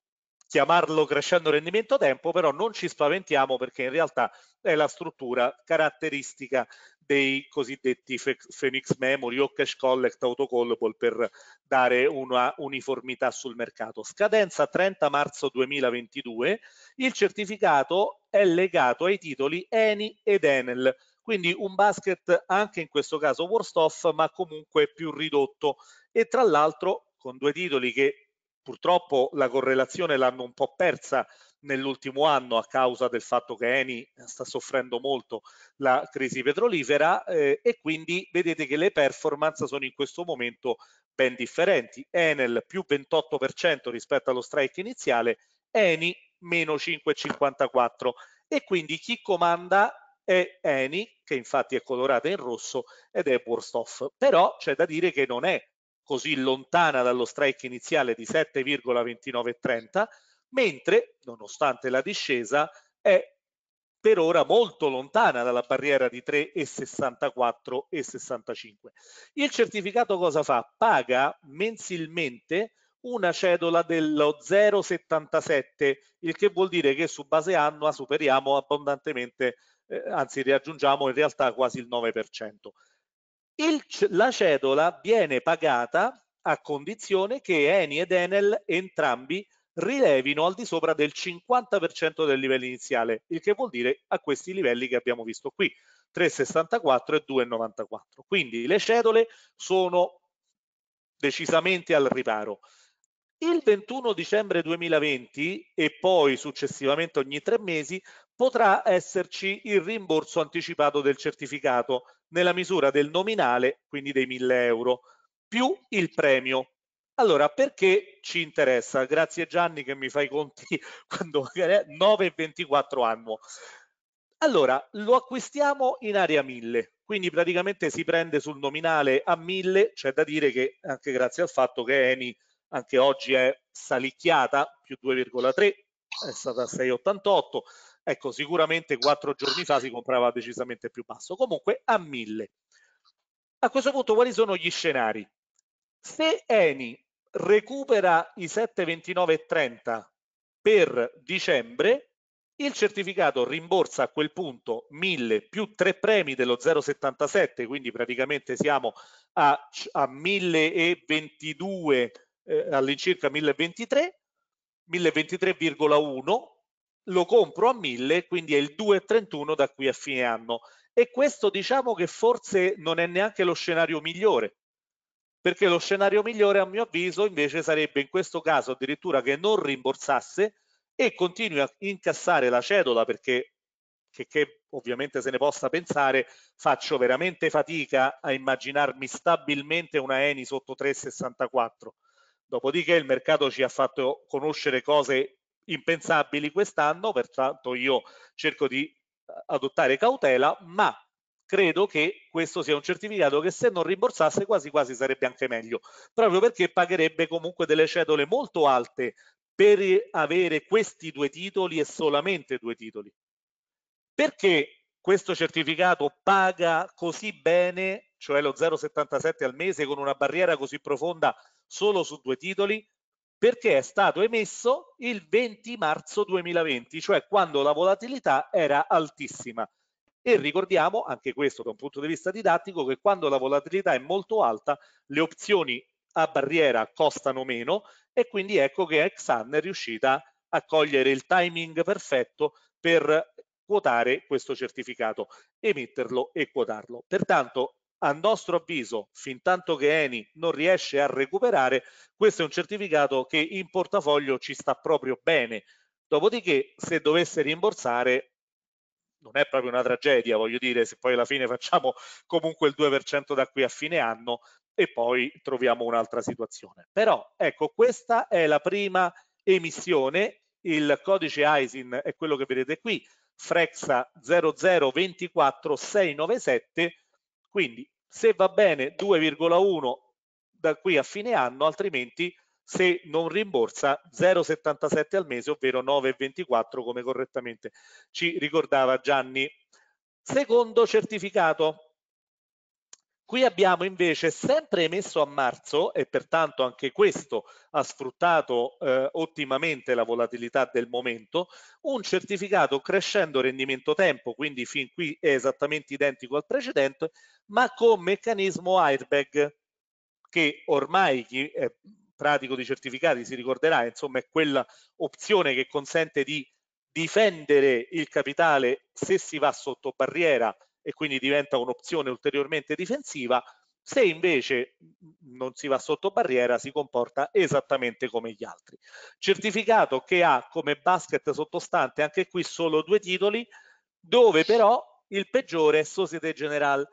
chiamarlo crescendo rendimento tempo, però non ci spaventiamo perché in realtà è la struttura caratteristica dei cosiddetti Phoenix Memory o Cash Collect Autocallable per dare una uniformità sul mercato. Scadenza 30 marzo 2022, il certificato è legato ai titoli Eni ed Enel, quindi un basket anche in questo caso worst off ma comunque più ridotto e tra l'altro con due titoli che Purtroppo la correlazione l'hanno un po' persa nell'ultimo anno a causa del fatto che Eni sta soffrendo molto la crisi petrolifera eh, e quindi vedete che le performance sono in questo momento ben differenti. Enel più 28% rispetto allo strike iniziale, Eni meno 5,54 e quindi chi comanda è Eni che infatti è colorata in rosso ed è Burstoff però c'è da dire che non è così lontana dallo strike iniziale di 7,2930, mentre, nonostante la discesa, è per ora molto lontana dalla barriera di 3,64,65. Il certificato cosa fa? Paga mensilmente una cedola dello 0,77, il che vuol dire che su base annua superiamo abbondantemente, eh, anzi raggiungiamo in realtà quasi il 9%. Il, la cedola viene pagata a condizione che Eni ed Enel entrambi rilevino al di sopra del 50% del livello iniziale, il che vuol dire a questi livelli che abbiamo visto qui, 3,64 e 2,94. Quindi le cedole sono decisamente al riparo. Il 21 dicembre 2020 e poi successivamente ogni tre mesi potrà esserci il rimborso anticipato del certificato nella misura del nominale, quindi dei 1000 euro, più il premio. Allora, perché ci interessa? Grazie Gianni che mi fai i conti quando magari è 9,24 annuo. Allora, lo acquistiamo in area 1000, quindi praticamente si prende sul nominale a 1000, c'è da dire che anche grazie al fatto che Eni anche oggi è salicchiata, più 2,3, è stata 6,88, Ecco, sicuramente quattro giorni fa si comprava decisamente più basso. Comunque a 1000. A questo punto quali sono gli scenari? Se Eni recupera i 7,29,30 per dicembre, il certificato rimborsa a quel punto 1000 più tre premi dello 0,77, quindi praticamente siamo a, a 1022, eh, all'incirca 1023, 1023,1 lo compro a 1000, quindi è il 2,31 da qui a fine anno. E questo diciamo che forse non è neanche lo scenario migliore, perché lo scenario migliore a mio avviso invece sarebbe in questo caso addirittura che non rimborsasse e continui a incassare la cedola perché che, che ovviamente se ne possa pensare, faccio veramente fatica a immaginarmi stabilmente una ENI sotto 3,64. Dopodiché il mercato ci ha fatto conoscere cose impensabili quest'anno, pertanto io cerco di eh, adottare cautela, ma credo che questo sia un certificato che se non rimborsasse quasi quasi sarebbe anche meglio, proprio perché pagherebbe comunque delle cedole molto alte per avere questi due titoli e solamente due titoli. Perché questo certificato paga così bene, cioè lo 0,77 al mese con una barriera così profonda solo su due titoli? perché è stato emesso il 20 marzo 2020, cioè quando la volatilità era altissima. E ricordiamo, anche questo da un punto di vista didattico, che quando la volatilità è molto alta, le opzioni a barriera costano meno e quindi ecco che Exxon è riuscita a cogliere il timing perfetto per quotare questo certificato, emetterlo e quotarlo. Pertanto a nostro avviso, fin tanto che Eni non riesce a recuperare, questo è un certificato che in portafoglio ci sta proprio bene. Dopodiché, se dovesse rimborsare, non è proprio una tragedia, voglio dire, se poi alla fine facciamo comunque il 2% da qui a fine anno e poi troviamo un'altra situazione. Però, ecco, questa è la prima emissione, il codice ISIN è quello che vedete qui, Frexa 0024697 quindi se va bene 2,1 da qui a fine anno, altrimenti se non rimborsa 0,77 al mese, ovvero 9,24 come correttamente ci ricordava Gianni. Secondo certificato, Qui abbiamo invece sempre emesso a marzo e pertanto anche questo ha sfruttato eh, ottimamente la volatilità del momento, un certificato crescendo rendimento tempo, quindi fin qui è esattamente identico al precedente, ma con meccanismo airbag che ormai chi è pratico di certificati si ricorderà, insomma è quella opzione che consente di difendere il capitale se si va sotto barriera e quindi diventa un'opzione ulteriormente difensiva, se invece non si va sotto barriera si comporta esattamente come gli altri. Certificato che ha come basket sottostante anche qui solo due titoli, dove però il peggiore è Societe General,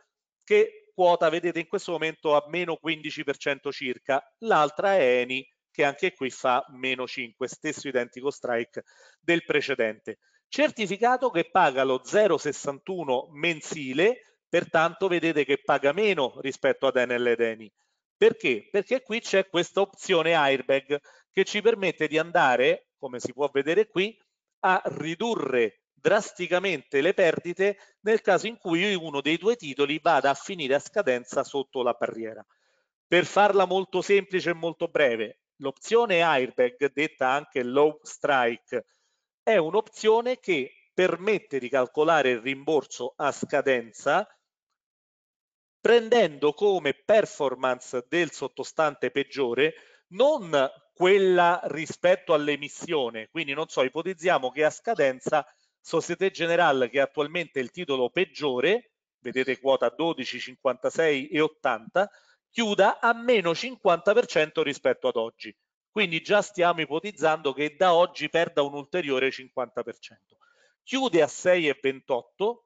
che quota, vedete, in questo momento a meno 15% circa, l'altra è Eni, che anche qui fa meno 5, stesso identico strike del precedente certificato che paga lo 0,61 mensile, pertanto vedete che paga meno rispetto ad Enel ed Eni. Perché? Perché qui c'è questa opzione airbag che ci permette di andare, come si può vedere qui, a ridurre drasticamente le perdite nel caso in cui uno dei due titoli vada a finire a scadenza sotto la barriera. Per farla molto semplice e molto breve, l'opzione airbag, detta anche low strike, è un'opzione che permette di calcolare il rimborso a scadenza prendendo come performance del sottostante peggiore non quella rispetto all'emissione, quindi non so, ipotizziamo che a scadenza Societe Generale, che è attualmente il titolo peggiore, vedete quota 12, 56 e 80, chiuda a meno 50% rispetto ad oggi. Quindi già stiamo ipotizzando che da oggi perda un ulteriore 50%. Chiude a 6,28.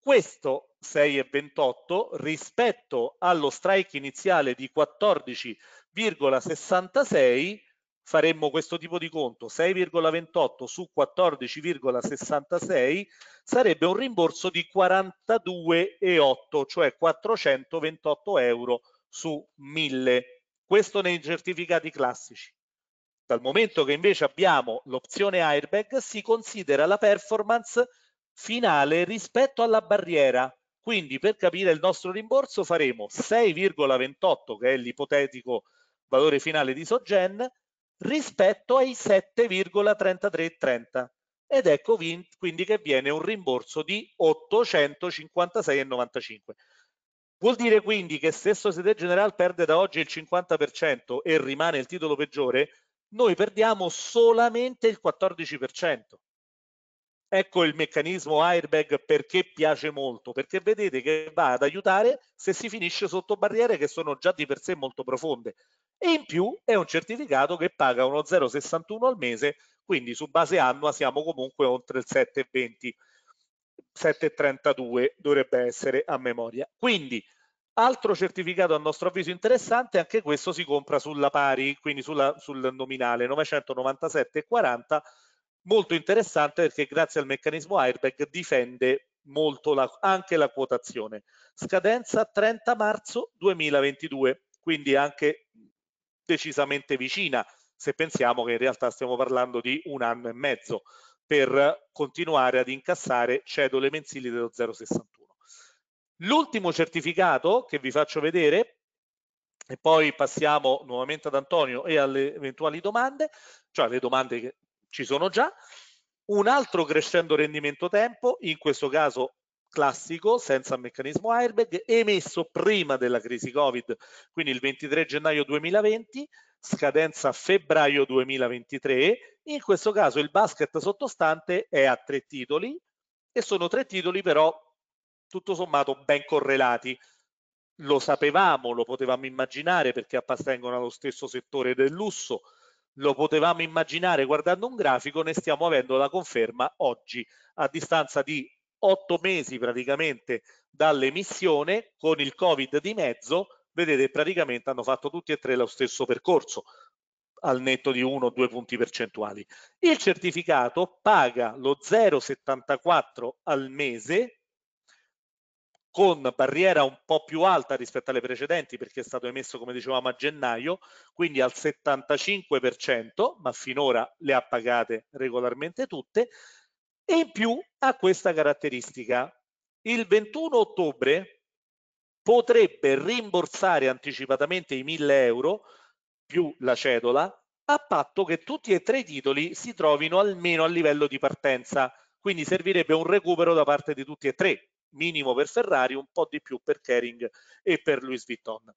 Questo 6,28 rispetto allo strike iniziale di 14,66 faremmo questo tipo di conto 6,28 su 14,66 sarebbe un rimborso di 42,8 cioè 428 euro su 1000 questo nei certificati classici. Dal momento che invece abbiamo l'opzione airbag si considera la performance finale rispetto alla barriera. Quindi per capire il nostro rimborso faremo 6,28 che è l'ipotetico valore finale di Sogen rispetto ai 7,3330 ed ecco quindi che viene un rimborso di 856,95. Vuol dire quindi che se Societe Generale perde da oggi il 50% e rimane il titolo peggiore, noi perdiamo solamente il 14%. Ecco il meccanismo airbag perché piace molto, perché vedete che va ad aiutare se si finisce sotto barriere che sono già di per sé molto profonde. E in più è un certificato che paga uno 0,61 al mese, quindi su base annua siamo comunque oltre il 7,20. 7,32 dovrebbe essere a memoria. Quindi altro certificato a nostro avviso interessante, anche questo si compra sulla pari, quindi sulla, sul nominale 997,40, molto interessante perché grazie al meccanismo airbag difende molto la, anche la quotazione. Scadenza 30 marzo 2022, quindi anche decisamente vicina se pensiamo che in realtà stiamo parlando di un anno e mezzo per continuare ad incassare cedole mensili dello 0,61. L'ultimo certificato che vi faccio vedere, e poi passiamo nuovamente ad Antonio e alle eventuali domande, cioè alle domande che ci sono già, un altro crescendo rendimento tempo, in questo caso classico senza meccanismo airbag emesso prima della crisi covid quindi il 23 gennaio 2020 scadenza febbraio 2023 in questo caso il basket sottostante è a tre titoli e sono tre titoli però tutto sommato ben correlati lo sapevamo lo potevamo immaginare perché appartengono allo stesso settore del lusso lo potevamo immaginare guardando un grafico ne stiamo avendo la conferma oggi a distanza di otto mesi praticamente dall'emissione, con il Covid di mezzo, vedete praticamente hanno fatto tutti e tre lo stesso percorso al netto di uno o due punti percentuali. Il certificato paga lo 0,74 al mese con barriera un po' più alta rispetto alle precedenti perché è stato emesso come dicevamo a gennaio, quindi al 75%, ma finora le ha pagate regolarmente tutte e in più ha questa caratteristica. Il 21 ottobre potrebbe rimborsare anticipatamente i 1000 euro più la cedola a patto che tutti e tre i titoli si trovino almeno a livello di partenza. Quindi servirebbe un recupero da parte di tutti e tre, minimo per Ferrari, un po' di più per Kering e per Louis Vuitton.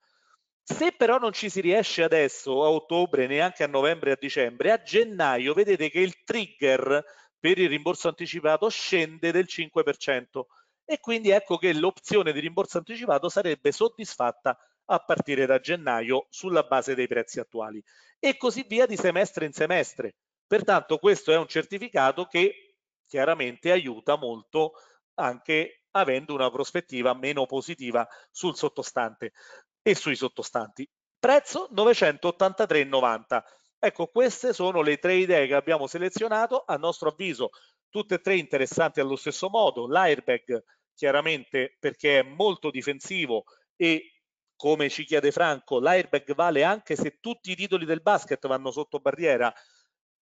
Se però non ci si riesce adesso a ottobre, neanche a novembre e a dicembre, a gennaio vedete che il trigger per il rimborso anticipato scende del 5% e quindi ecco che l'opzione di rimborso anticipato sarebbe soddisfatta a partire da gennaio sulla base dei prezzi attuali e così via di semestre in semestre. Pertanto questo è un certificato che chiaramente aiuta molto anche avendo una prospettiva meno positiva sul sottostante e sui sottostanti. Prezzo 983,90. Ecco, queste sono le tre idee che abbiamo selezionato, a nostro avviso tutte e tre interessanti allo stesso modo, l'airbag chiaramente perché è molto difensivo e come ci chiede Franco, l'airbag vale anche se tutti i titoli del basket vanno sotto barriera?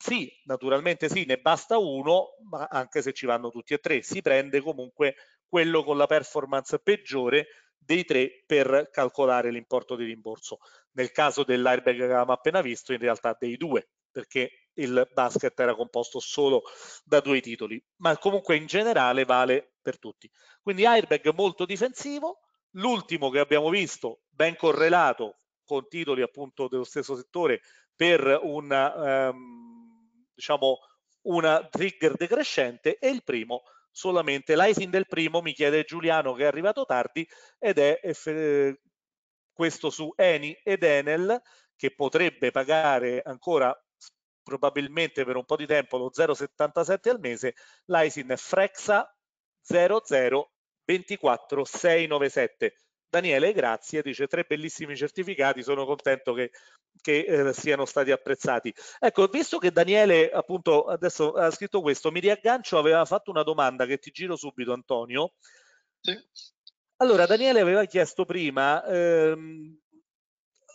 Sì, naturalmente sì, ne basta uno, ma anche se ci vanno tutti e tre, si prende comunque quello con la performance peggiore dei tre per calcolare l'importo di rimborso. Nel caso dell'airbag che avevamo appena visto, in realtà dei due, perché il basket era composto solo da due titoli, ma comunque in generale vale per tutti. Quindi airbag molto difensivo, l'ultimo che abbiamo visto, ben correlato con titoli appunto dello stesso settore per una, ehm, diciamo, una trigger decrescente e il primo solamente l'ISIN del primo, mi chiede Giuliano che è arrivato tardi, ed è eh, eh questo su Eni ed Enel che potrebbe pagare ancora probabilmente per un po' di tempo lo 0,77 al mese, l'ISIN è Frexa 0024697 Daniele, grazie, dice tre bellissimi certificati, sono contento che, che eh, siano stati apprezzati. Ecco, visto che Daniele appunto adesso ha scritto questo, mi riaggancio, aveva fatto una domanda che ti giro subito Antonio. Sì. Allora, Daniele aveva chiesto prima ehm,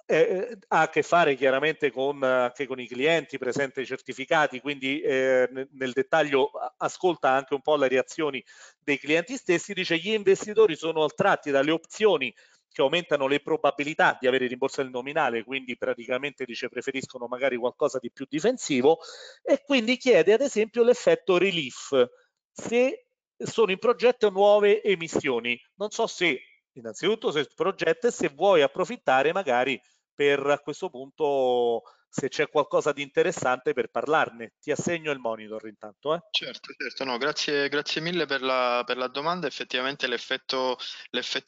eh, eh, ha a che fare chiaramente con, anche con i clienti, presenti i certificati, quindi eh, nel dettaglio ascolta anche un po' le reazioni dei clienti stessi, dice gli investitori sono attratti dalle opzioni che aumentano le probabilità di avere rimborsato il nominale, quindi praticamente dice preferiscono magari qualcosa di più difensivo e quindi chiede ad esempio l'effetto relief se sono in progetto nuove emissioni. Non so se innanzitutto se il progetto e se vuoi approfittare magari per a questo punto se c'è qualcosa di interessante per parlarne. Ti assegno il monitor intanto. Eh? Certo, certo, no, grazie, grazie mille per la, per la, domanda. Effettivamente l'effetto,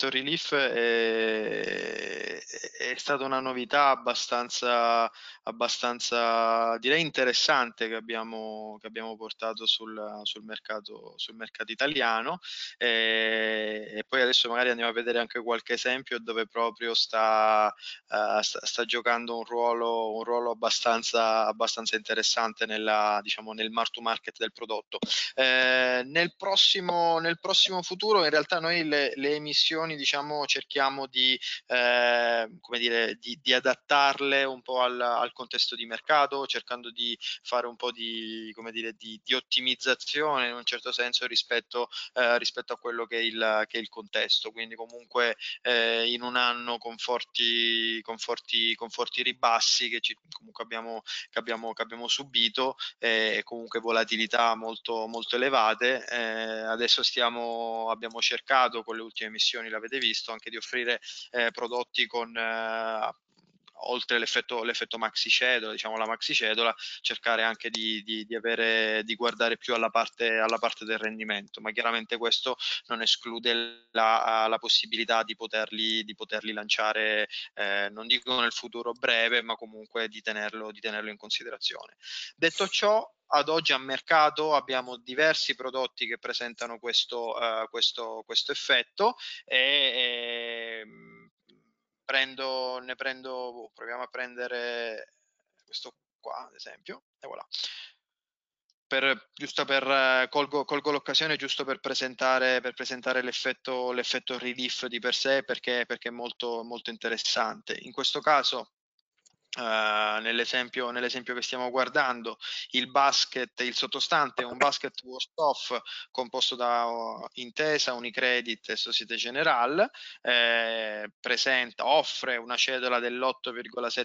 relief è, è, stata una novità abbastanza, abbastanza direi interessante che abbiamo, che abbiamo portato sul, sul, mercato, sul mercato italiano e, e, poi adesso magari andiamo a vedere anche qualche esempio dove proprio sta, uh, sta, sta giocando un ruolo, un ruolo abbastanza, abbastanza interessante nella, diciamo, nel mark to market del prodotto. Eh, nel, prossimo, nel, prossimo, futuro in realtà noi le, le emissioni diciamo, cerchiamo di, eh, come dire, di, di, adattarle un po' al, al, contesto di mercato, cercando di fare un po' di, come dire, di ottimizzazione in un certo senso rispetto, eh, rispetto a quello che è il, che è il contesto. Quindi comunque eh, in un anno con forti, con forti, con forti ribassi che ci comunque abbiamo, che abbiamo, che abbiamo subito eh, e comunque volatilità molto, molto elevate. Eh, adesso stiamo, abbiamo cercato con le ultime missioni, l'avete visto, anche di offrire eh, prodotti con oltre l'effetto, l'effetto maxicedola, diciamo la maxicedola, cercare anche di, di, di, avere, di guardare più alla parte, alla parte, del rendimento, ma chiaramente questo non esclude la, la possibilità di poterli, di poterli lanciare, eh, non dico nel futuro breve, ma comunque di tenerlo, di tenerlo in considerazione. Detto ciò, ad oggi a mercato abbiamo diversi prodotti che presentano questo, uh, questo, questo effetto e, e ehm, prendo, ne prendo, boh, proviamo a prendere questo qua ad esempio, e voilà. Per, giusto per, colgo, colgo l'occasione giusto per presentare, per presentare l'effetto, relief di per sé perché, perché è molto, molto interessante. In questo caso Uh, nell'esempio, nell'esempio, che stiamo guardando, il basket, il sottostante è un basket worst off composto da uh, Intesa, Unicredit e Societe Generale, eh, presenta, offre una cedola dell'8,7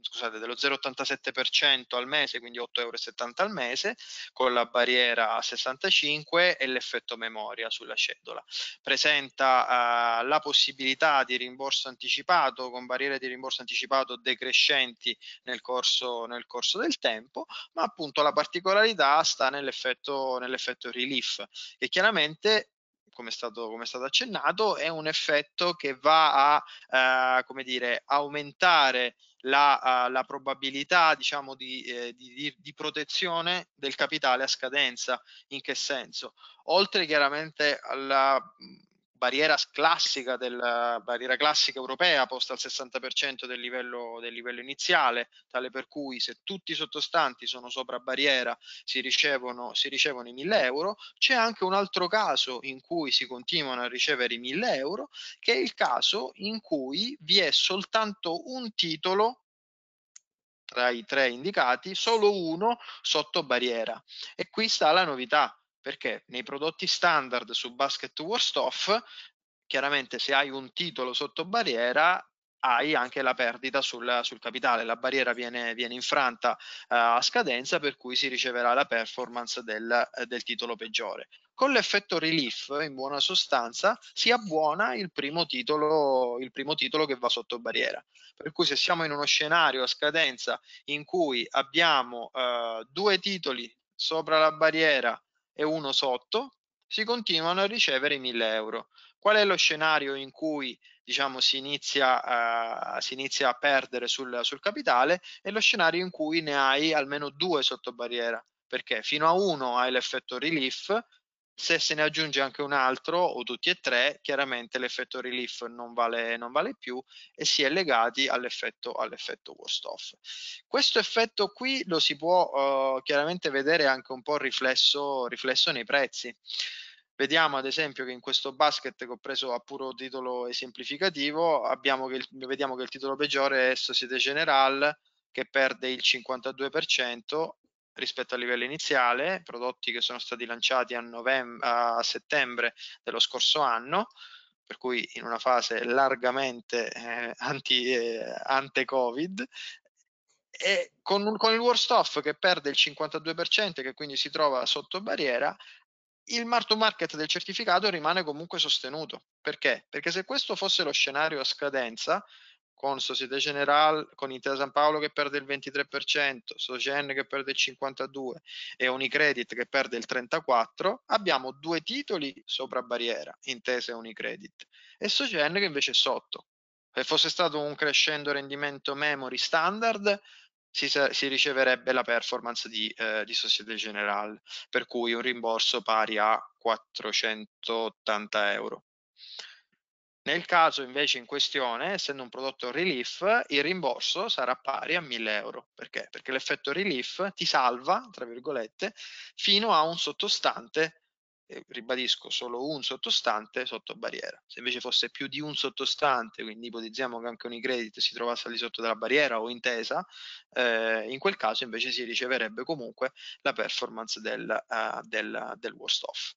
scusate, dello 0,87% al mese, quindi 8,70 euro al mese, con la barriera a 65 e l'effetto memoria sulla cedola. Presenta eh, la possibilità di rimborso anticipato con barriere di rimborso anticipato decrescenti nel corso, nel corso del tempo, ma appunto la particolarità sta nell'effetto nell relief, che chiaramente come è, stato, come è stato, accennato, è un effetto che va a eh, come dire, aumentare la, uh, la probabilità diciamo, di, eh, di, di, protezione del capitale a scadenza. In che senso? Oltre chiaramente alla barriera classica, della, barriera classica europea posta al 60% del livello, del livello, iniziale, tale per cui se tutti i sottostanti sono sopra barriera si ricevono, si ricevono i 1000 euro, c'è anche un altro caso in cui si continuano a ricevere i 1000 euro, che è il caso in cui vi è soltanto un titolo tra i tre indicati, solo uno sotto barriera. E qui sta la novità, perché nei prodotti standard su basket worst off chiaramente se hai un titolo sotto barriera hai anche la perdita sul, sul capitale, la barriera viene, viene infranta uh, a scadenza per cui si riceverà la performance del, eh, del titolo peggiore. Con l'effetto relief, in buona sostanza, si abbuona il primo, titolo, il primo titolo che va sotto barriera. Per cui se siamo in uno scenario a scadenza in cui abbiamo uh, due titoli sopra la barriera e uno sotto, si continuano a ricevere i 1000 euro. Qual è lo scenario in cui diciamo, si, inizia, uh, si inizia a perdere sul, sul capitale? È lo scenario in cui ne hai almeno due sotto barriera, perché fino a uno hai l'effetto relief, se se ne aggiunge anche un altro o tutti e tre, chiaramente l'effetto relief non vale, non vale più e si è legati all'effetto, all'effetto worst off. Questo effetto qui lo si può uh, chiaramente vedere anche un po' riflesso, riflesso nei prezzi. Vediamo ad esempio che in questo basket che ho preso a puro titolo esemplificativo, abbiamo che il, vediamo che il titolo peggiore è Societe General che perde il 52%, rispetto al livello iniziale, prodotti che sono stati lanciati a, a settembre dello scorso anno, per cui in una fase largamente eh, anti, eh, ante Covid e con, con il worst off che perde il 52% che quindi si trova sotto barriera il mark to market del certificato rimane comunque sostenuto perché? perché se questo fosse lo scenario a scadenza con Societe Generale, con Intesa San Paolo che perde il 23%, Sogen che perde il 52% e Unicredit che perde il 34%, abbiamo due titoli sopra barriera, Intesa e Unicredit, e Sogen che invece è sotto. Se fosse stato un crescendo rendimento memory standard, si, si riceverebbe la performance di, eh, di Societe Generale, per cui un rimborso pari a 480 euro. Nel caso invece in questione, essendo un prodotto relief, il rimborso sarà pari a 1000 euro. Perché? Perché l'effetto relief ti salva, tra virgolette, fino a un sottostante, ribadisco solo un sottostante sotto barriera. Se invece fosse più di un sottostante, quindi ipotizziamo che anche un credit si trovasse al di sotto della barriera o intesa, eh, in quel caso invece si riceverebbe comunque la performance del, uh, del, del worst off.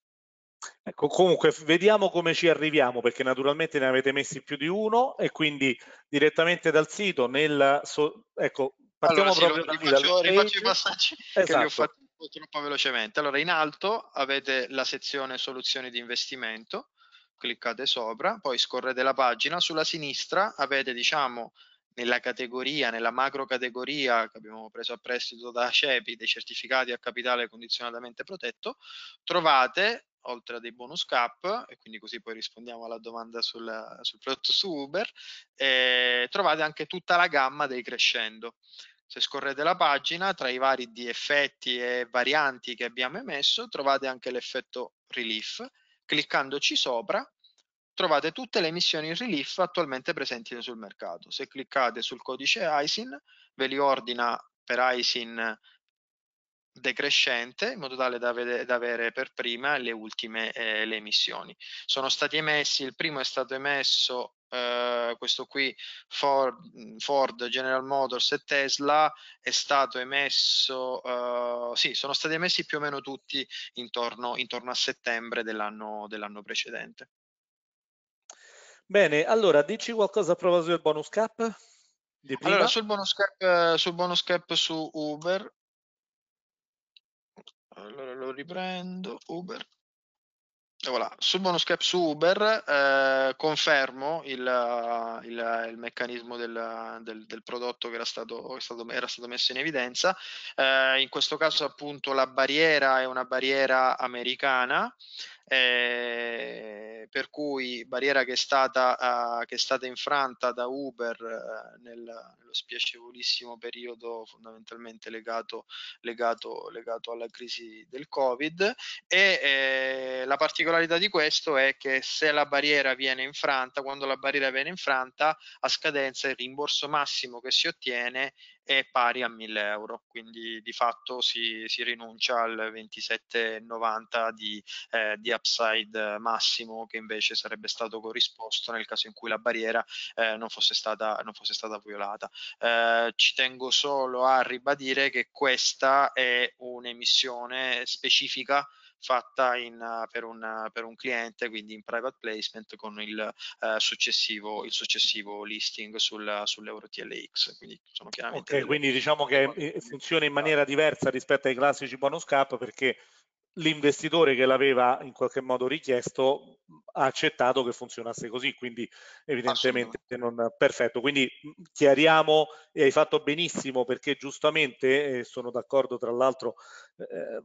Ecco, comunque vediamo come ci arriviamo perché naturalmente ne avete messi più di uno e quindi direttamente dal sito nel so, ecco, partiamo allora, proprio sì, da rifaccio, rifaccio i passaggi esatto. che li ho esatto. fatti un po' troppo velocemente. Allora in alto avete la sezione soluzioni di investimento, cliccate sopra, poi scorrete la pagina, sulla sinistra avete diciamo nella categoria, nella macro categoria che abbiamo preso a prestito da CEPI dei certificati a capitale condizionatamente protetto, trovate oltre a dei bonus cap, e quindi così poi rispondiamo alla domanda sul, sul prodotto su Uber, eh, trovate anche tutta la gamma dei crescendo. Se scorrete la pagina, tra i vari effetti e varianti che abbiamo emesso, trovate anche l'effetto relief. Cliccandoci sopra trovate tutte le missioni in relief attualmente presenti sul mercato. Se cliccate sul codice ISIN, ve li ordina per ISIN decrescente in modo tale da, vedere, da avere per prima le ultime eh, le emissioni. Sono stati emessi, il primo è stato emesso eh, questo qui Ford, Ford, General Motors e Tesla è stato emesso, eh, sì, sono stati emessi più o meno tutti intorno, intorno a settembre dell'anno dell precedente. Bene, allora dici qualcosa a proposito del bonus cap? Allora, sul bonus cap, eh, sul bonus cap su Uber, allora lo riprendo, Uber. E voilà. Sul bonus cap su Uber eh, confermo il, eh, il, eh, il meccanismo del, del, del, prodotto che era stato, era stato messo in evidenza. Eh, in questo caso appunto la barriera è una barriera americana eh, per cui barriera che è stata, eh, che è stata infranta da Uber eh, nel, nello spiacevolissimo periodo fondamentalmente legato, legato, legato alla crisi del Covid e eh, la particolarità di questo è che se la barriera viene infranta, quando la barriera viene infranta a scadenza il rimborso massimo che si ottiene è pari a 1000 euro, quindi di fatto si, si rinuncia al 27,90 di, eh, di, upside massimo che invece sarebbe stato corrisposto nel caso in cui la barriera eh, non, fosse stata, non, fosse stata, violata. Eh, ci tengo solo a ribadire che questa è un'emissione specifica fatta in, eh, per, un, eh, per, un, cliente, quindi in private placement con il, eh, successivo, il successivo, listing sul, sull'Euro TLX. Quindi, sono chiaramente okay, delle... quindi diciamo che eh, funziona in maniera diversa rispetto ai classici bonus cap perché l'investitore che l'aveva in qualche modo richiesto mm, ha accettato che funzionasse così, quindi evidentemente non perfetto. Quindi mm, chiariamo e hai fatto benissimo perché giustamente eh, sono d'accordo tra l'altro eh,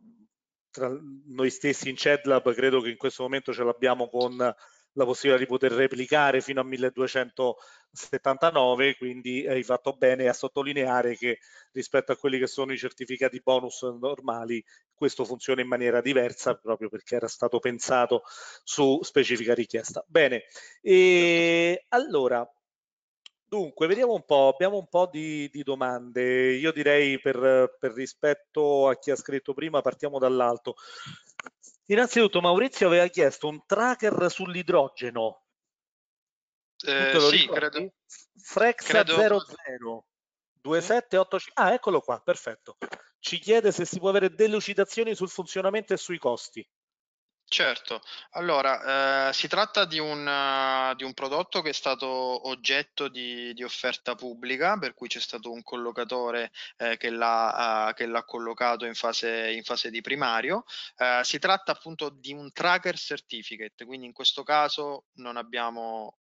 tra noi stessi in CEDLAB credo che in questo momento ce l'abbiamo con la possibilità di poter replicare fino a 1279, quindi hai fatto bene a sottolineare che rispetto a quelli che sono i certificati bonus normali questo funziona in maniera diversa proprio perché era stato pensato su specifica richiesta. Bene, e allora Dunque, vediamo un po', abbiamo un po' di, di domande. Io direi per, per, rispetto a chi ha scritto prima, partiamo dall'alto. Innanzitutto Maurizio aveva chiesto un tracker sull'idrogeno. Eh, sì, ricordi? credo. Frexa credo... 00 2785. Ah, eccolo qua, perfetto. Ci chiede se si può avere delucidazioni sul funzionamento e sui costi. Certo, allora eh, si tratta di un, eh, di un prodotto che è stato oggetto di, di offerta pubblica, per cui c'è stato un collocatore eh, che l'ha eh, che l'ha collocato in fase, in fase di primario. Eh, si tratta appunto di un tracker certificate, quindi in questo caso non abbiamo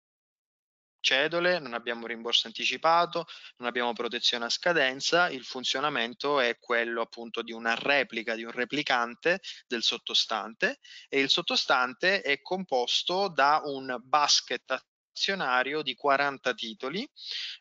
cedole, non abbiamo rimborso anticipato, non abbiamo protezione a scadenza, il funzionamento è quello appunto di una replica, di un replicante del sottostante e il sottostante è composto da un basket azionario di 40 titoli.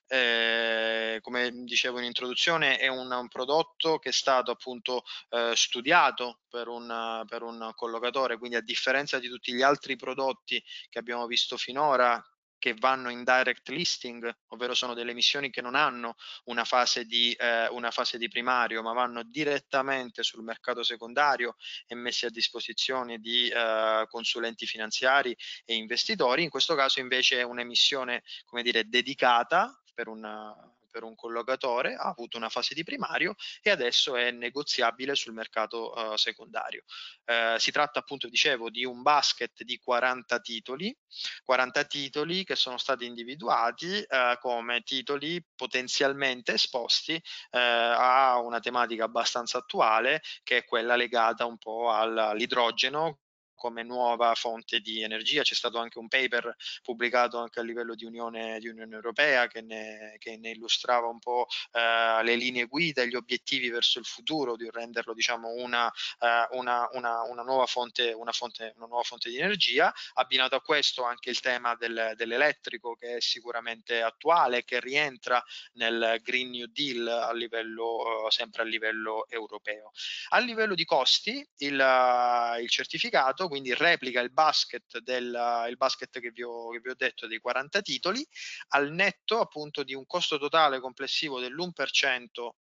Eh, come dicevo in introduzione, è un, un prodotto che è stato appunto eh, studiato per un, per un, collocatore, quindi a differenza di tutti gli altri prodotti che abbiamo visto finora che vanno in direct listing, ovvero sono delle missioni che non hanno una fase di, eh, una fase di primario, ma vanno direttamente sul mercato secondario e messe a disposizione di eh, consulenti finanziari e investitori. In questo caso invece è un'emissione, come dire, dedicata per una per un collocatore, ha avuto una fase di primario e adesso è negoziabile sul mercato uh, secondario. Uh, si tratta appunto, dicevo, di un basket di 40 titoli, 40 titoli che sono stati individuati uh, come titoli potenzialmente esposti a una tematica abbastanza attuale che è quella legata un po' all'idrogeno come nuova fonte di energia. C'è stato anche un paper pubblicato anche a livello di Unione, di Unione Europea che ne, che ne, illustrava un po' eh, le linee guida e gli obiettivi verso il futuro, di renderlo diciamo, una, eh, una, una, una, nuova fonte, una, fonte, una nuova fonte di energia. Abbinato a questo anche il tema del, dell'elettrico che è sicuramente attuale, che rientra nel Green New Deal a livello, eh, sempre a livello europeo. A livello di costi, il, il certificato quindi replica il basket, del, il basket che vi, ho, che, vi ho, detto dei 40 titoli, al netto appunto di un costo totale complessivo dell'1%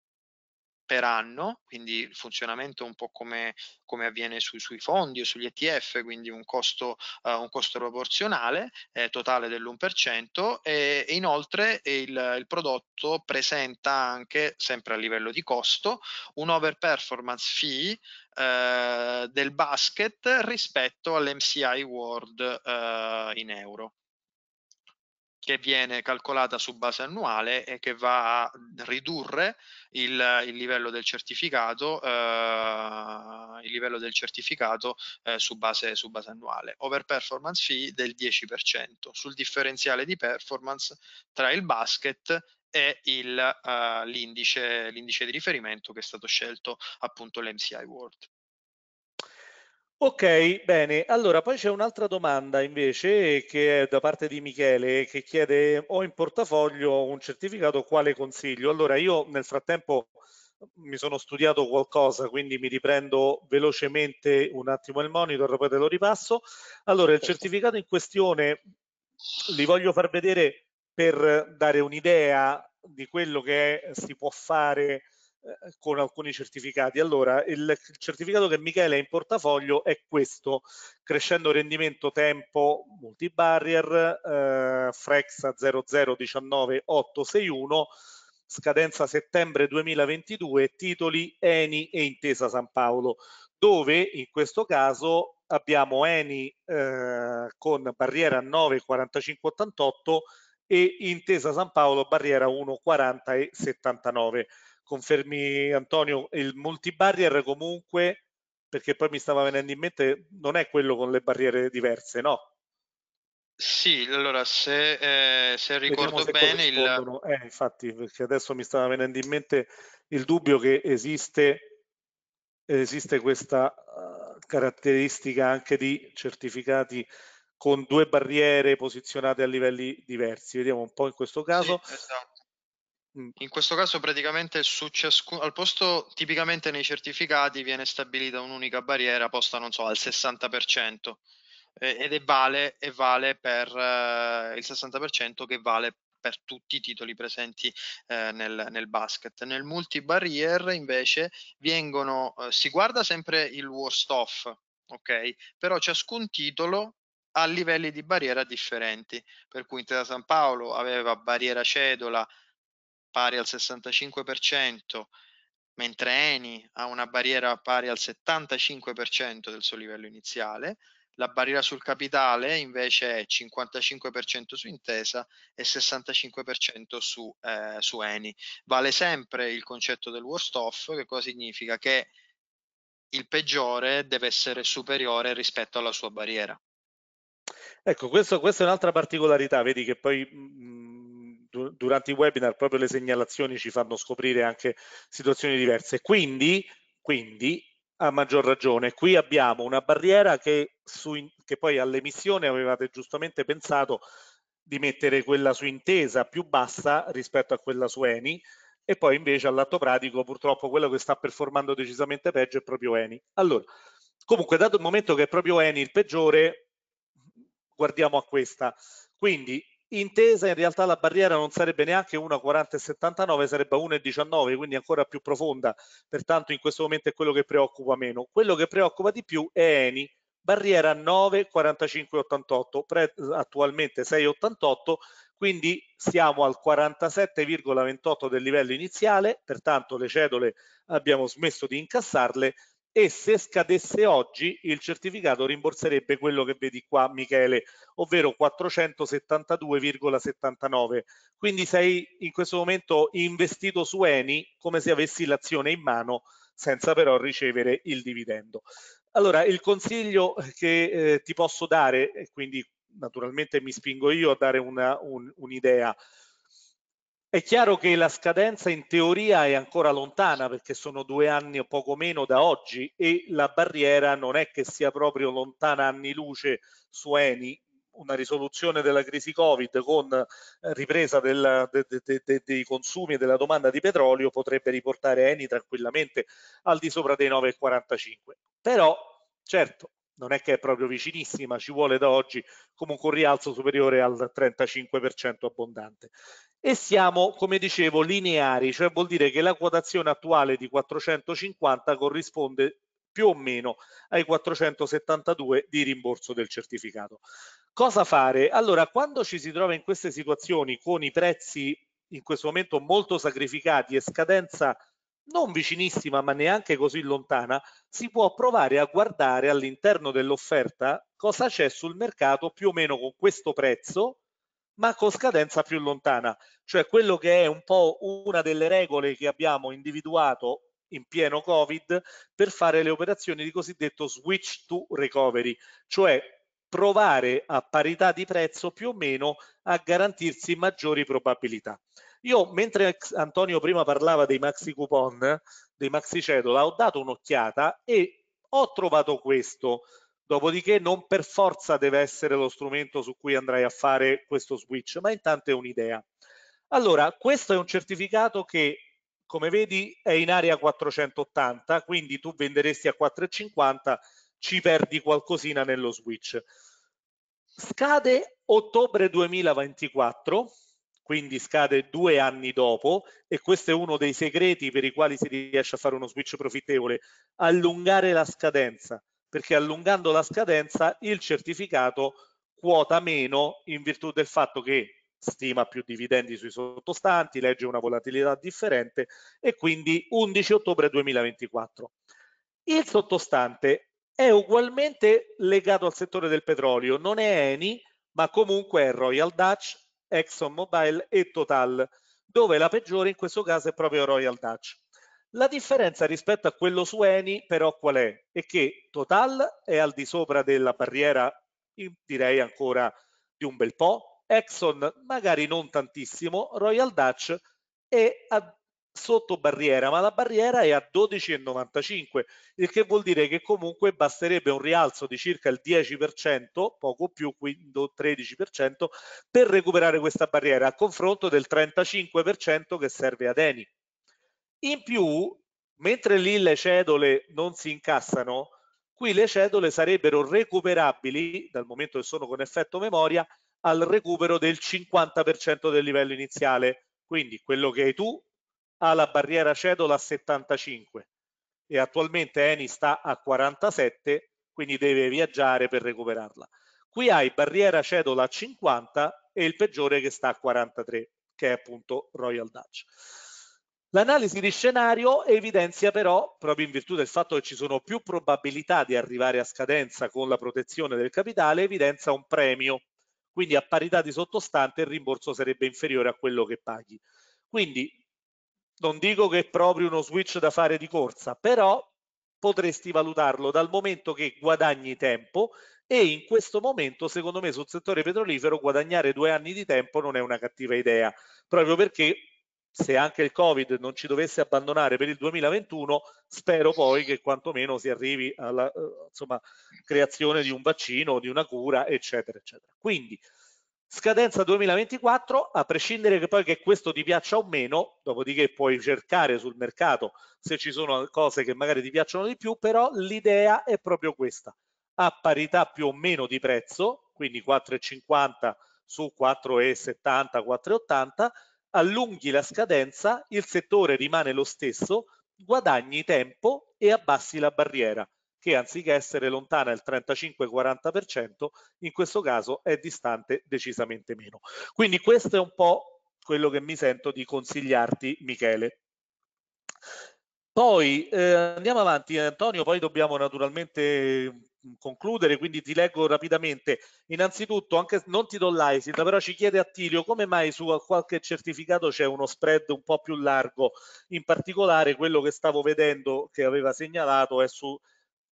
per anno, quindi il funzionamento un po' come, come avviene su, sui fondi o sugli ETF, quindi un costo, uh, un costo proporzionale eh, totale dell'1% e, e inoltre il, il, prodotto presenta anche, sempre a livello di costo, un over performance fee eh, del basket rispetto all'MCI World eh, in euro che viene calcolata su base annuale e che va a ridurre il, il livello del certificato, eh, il livello del certificato eh, su, base, su, base, annuale. Over performance fee del 10% sul differenziale di performance tra il basket e il, uh, l'indice, l'indice di riferimento che è stato scelto appunto l'MCI World. Ok, bene. Allora, poi c'è un'altra domanda invece che è da parte di Michele che chiede ho in portafoglio un certificato, quale consiglio? Allora, io nel frattempo mi sono studiato qualcosa, quindi mi riprendo velocemente un attimo il monitor, poi te lo ripasso. Allora, il certo. certificato in questione li voglio far vedere per dare un'idea di quello che si può fare eh, con alcuni certificati. Allora, il certificato che Michele ha in portafoglio è questo, crescendo rendimento tempo multibarrier eh, Frexa 001919861, scadenza settembre 2022, titoli Eni e Intesa San Paolo, dove in questo caso abbiamo Eni eh, con barriera 94588 e Intesa San Paolo barriera 1,40 e 79. Confermi Antonio, il multibarrier comunque, perché poi mi stava venendo in mente, non è quello con le barriere diverse, no? Sì, allora se, eh, se ricordo se bene il... Eh, infatti, perché adesso mi stava venendo in mente il dubbio che esiste, esiste questa uh, caratteristica anche di certificati con due barriere posizionate a livelli diversi. Vediamo un po' in questo caso. Sì, esatto. Mm. In questo caso praticamente su ciascun, al posto tipicamente nei certificati viene stabilita un'unica barriera posta non so al 60% eh, ed è vale, è vale per eh, il 60% che vale per tutti i titoli presenti eh, nel, nel, basket. Nel multi-barrier invece vengono, eh, si guarda sempre il worst off, ok? Però ciascun titolo a livelli di barriera differenti, per cui Intesa San Paolo aveva barriera cedola pari al 65%, mentre Eni ha una barriera pari al 75% del suo livello iniziale, la barriera sul capitale invece è 55% su Intesa e 65% su, eh, su, Eni. Vale sempre il concetto del worst off, che cosa significa? Che il peggiore deve essere superiore rispetto alla sua barriera. Ecco, questo, questa è un'altra particolarità, vedi che poi mh, mm, mm, durante i webinar proprio le segnalazioni ci fanno scoprire anche situazioni diverse. Quindi, quindi a maggior ragione, qui abbiamo una barriera che, in, che poi all'emissione avevate giustamente pensato di mettere quella su intesa più bassa rispetto a quella su ENI e poi invece all'atto pratico purtroppo quello che sta performando decisamente peggio è proprio ENI. Allora, comunque dato il momento che è proprio ENI il peggiore, guardiamo a questa. Quindi intesa in realtà la barriera non sarebbe neanche 1,40,79 sarebbe 1,19 quindi ancora più profonda pertanto in questo momento è quello che preoccupa meno quello che preoccupa di più è Eni barriera 9,45,88 attualmente 6,88 quindi siamo al 47,28 del livello iniziale pertanto le cedole abbiamo smesso di incassarle e se scadesse oggi il certificato rimborserebbe quello che vedi qua Michele, ovvero 472,79. Quindi sei in questo momento investito su Eni come se avessi l'azione in mano senza però ricevere il dividendo. Allora, il consiglio che eh, ti posso dare, e quindi naturalmente mi spingo io a dare un'idea, un, è chiaro che la scadenza in teoria è ancora lontana perché sono due anni o poco meno da oggi e la barriera non è che sia proprio lontana anni luce su Eni. Una risoluzione della crisi Covid con eh, ripresa del, de, de, de, dei consumi e della domanda di petrolio potrebbe riportare Eni tranquillamente al di sopra dei 9,45. Però, certo, non è che è proprio vicinissima, ci vuole da oggi comunque un rialzo superiore al 35% abbondante. E siamo, come dicevo, lineari, cioè vuol dire che la quotazione attuale di 450 corrisponde più o meno ai 472 di rimborso del certificato. Cosa fare? Allora, quando ci si trova in queste situazioni con i prezzi in questo momento molto sacrificati e scadenza non vicinissima ma neanche così lontana, si può provare a guardare all'interno dell'offerta cosa c'è sul mercato più o meno con questo prezzo, ma con scadenza più lontana, cioè quello che è un po' una delle regole che abbiamo individuato in pieno Covid per fare le operazioni di cosiddetto switch to recovery, cioè provare a parità di prezzo più o meno a garantirsi maggiori probabilità. Io, mentre Antonio prima parlava dei maxi coupon, dei maxi cedola, ho dato un'occhiata e ho trovato questo. Dopodiché non per forza deve essere lo strumento su cui andrai a fare questo switch, ma intanto è un'idea. Allora, questo è un certificato che, come vedi, è in area 480, quindi tu venderesti a 4,50, ci perdi qualcosina nello switch. Scade ottobre 2024, quindi scade due anni dopo e questo è uno dei segreti per i quali si riesce a fare uno switch profittevole, allungare la scadenza, perché allungando la scadenza il certificato quota meno in virtù del fatto che stima più dividendi sui sottostanti, legge una volatilità differente e quindi 11 ottobre 2024. Il sottostante è ugualmente legato al settore del petrolio, non è Eni, ma comunque è Royal Dutch, ExxonMobil e Total, dove la peggiore in questo caso è proprio Royal Dutch. La differenza rispetto a quello su Eni però qual è? È che Total è al di sopra della barriera direi ancora di un bel po', Exxon magari non tantissimo, Royal Dutch è a sotto barriera, ma la barriera è a 12,95, il che vuol dire che comunque basterebbe un rialzo di circa il 10%, poco più, quindi 13%, per recuperare questa barriera, a confronto del 35% che serve ad Eni. In più, mentre lì le cedole non si incassano, qui le cedole sarebbero recuperabili, dal momento che sono con effetto memoria, al recupero del 50% del livello iniziale. Quindi quello che hai tu ha la barriera cedola a 75 e attualmente Eni sta a 47 quindi deve viaggiare per recuperarla qui hai barriera cedola a 50 e il peggiore che sta a 43 che è appunto Royal Dutch L'analisi di scenario evidenzia però, proprio in virtù del fatto che ci sono più probabilità di arrivare a scadenza con la protezione del capitale, evidenzia un premio. Quindi a parità di sottostante il rimborso sarebbe inferiore a quello che paghi. Quindi non dico che è proprio uno switch da fare di corsa, però potresti valutarlo dal momento che guadagni tempo e in questo momento secondo me sul settore petrolifero guadagnare due anni di tempo non è una cattiva idea, proprio perché se anche il Covid non ci dovesse abbandonare per il 2021, spero poi che quantomeno si arrivi alla eh, insomma, creazione di un vaccino, di una cura, eccetera, eccetera. Quindi Scadenza 2024, a prescindere che poi che questo ti piaccia o meno, dopodiché puoi cercare sul mercato se ci sono cose che magari ti piacciono di più, però l'idea è proprio questa. A parità più o meno di prezzo, quindi 4,50 su 4,70, 4,80, allunghi la scadenza, il settore rimane lo stesso, guadagni tempo e abbassi la barriera che anziché essere lontana il 35-40%, in questo caso è distante decisamente meno. Quindi questo è un po' quello che mi sento di consigliarti, Michele. Poi eh, andiamo avanti, Antonio, poi dobbiamo naturalmente mm, concludere, quindi ti leggo rapidamente. Innanzitutto, anche non ti do l'ISID, però ci chiede Attilio come mai su qualche certificato c'è uno spread un po' più largo, in particolare quello che stavo vedendo che aveva segnalato è su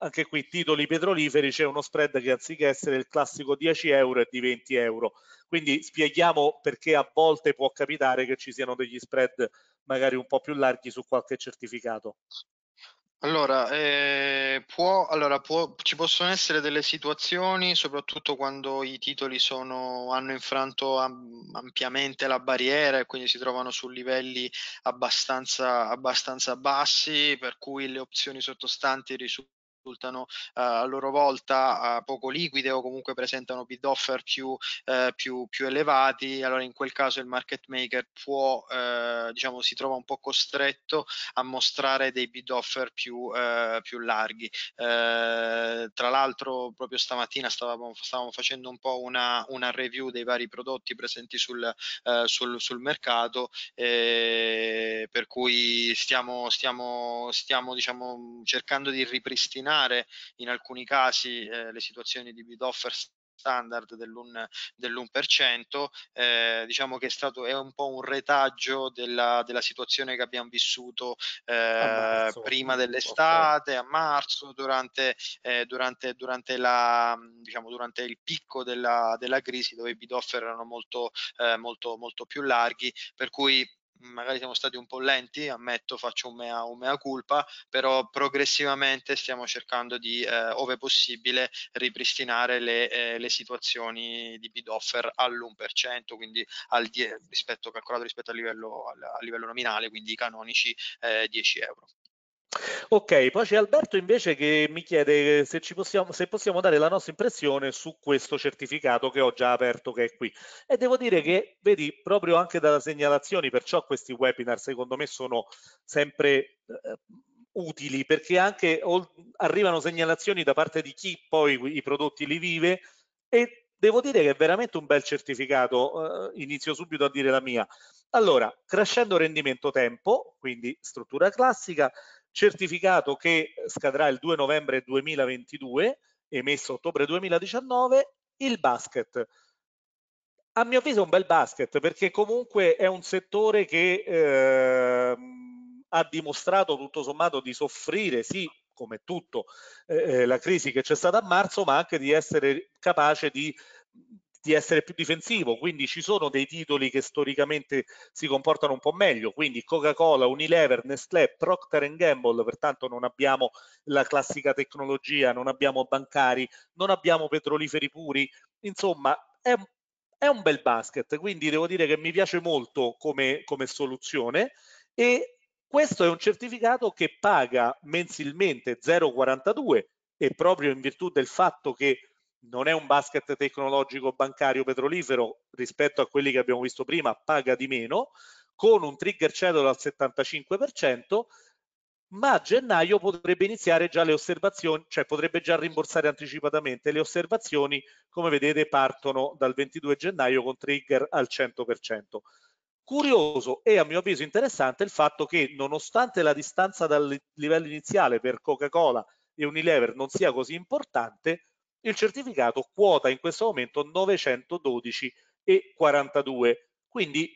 anche qui titoli petroliferi c'è uno spread che anziché essere il classico 10 euro è di 20 euro. Quindi spieghiamo perché a volte può capitare che ci siano degli spread magari un po' più larghi su qualche certificato. Allora, eh, può, allora può, ci possono essere delle situazioni, soprattutto quando i titoli sono, hanno infranto ampiamente la barriera e quindi si trovano su livelli abbastanza, abbastanza bassi, per cui le opzioni sottostanti risultano risultano eh, a loro volta poco liquide o comunque presentano bid offer più, eh, più, più, elevati, allora in quel caso il market maker può, eh, diciamo, si trova un po' costretto a mostrare dei bid offer più, più larghi. tra l'altro proprio stamattina stavamo, stavamo facendo un po' una, una review dei vari prodotti presenti sul, sul, sul mercato, per cui stiamo, stiamo, stiamo diciamo, cercando di ripristinare ridimensionare in alcuni casi eh, le situazioni di bid offer standard dell'1%, dell'1% eh, diciamo che è stato è un po' un retaggio della, della situazione che abbiamo vissuto eh, marzo, prima mm, dell'estate, okay. a marzo, durante, eh, durante, durante, la, diciamo, durante il picco della, della crisi dove i bid offer erano molto, eh, molto, molto più larghi, per cui magari siamo stati un po' lenti, ammetto, faccio un mea, un mea culpa, però progressivamente stiamo cercando di, eh, ove possibile, ripristinare le, eh, le situazioni di bid offer all'1%, quindi al die- rispetto, calcolato rispetto a livello, al, livello nominale, quindi i canonici eh, 10 euro. Ok, poi c'è Alberto invece che mi chiede se, possiamo, se possiamo dare la nostra impressione su questo certificato che ho già aperto che è qui. E devo dire che, vedi, proprio anche da segnalazioni, perciò questi webinar secondo me sono sempre... Eh, utili perché anche arrivano segnalazioni da parte di chi poi i prodotti li vive e devo dire che è veramente un bel certificato eh, inizio subito a dire la mia allora crescendo rendimento tempo quindi struttura classica certificato che scadrà il 2 novembre 2022, emesso ottobre 2019, il basket. A mio avviso è un bel basket perché comunque è un settore che eh, ha dimostrato tutto sommato di soffrire, sì, come tutto, eh, eh, la crisi che c'è stata a marzo, ma anche di essere capace di di essere più difensivo, quindi ci sono dei titoli che storicamente si comportano un po' meglio, quindi Coca-Cola, Unilever, Nestlé, Procter Gamble, pertanto non abbiamo la classica tecnologia, non abbiamo bancari, non abbiamo petroliferi puri, insomma è, è un bel basket, quindi devo dire che mi piace molto come, come soluzione e questo è un certificato che paga mensilmente 0,42 e proprio in virtù del fatto che non è un basket tecnologico bancario petrolifero rispetto a quelli che abbiamo visto prima, paga di meno, con un trigger cedolo al 75%, ma a gennaio potrebbe iniziare già le osservazioni, cioè potrebbe già rimborsare anticipatamente. Le osservazioni, come vedete, partono dal 22 gennaio con trigger al 100%. Curioso e a mio avviso interessante il fatto che nonostante la distanza dal livello iniziale per Coca-Cola e Unilever non sia così importante, il certificato quota in questo momento 912,42, quindi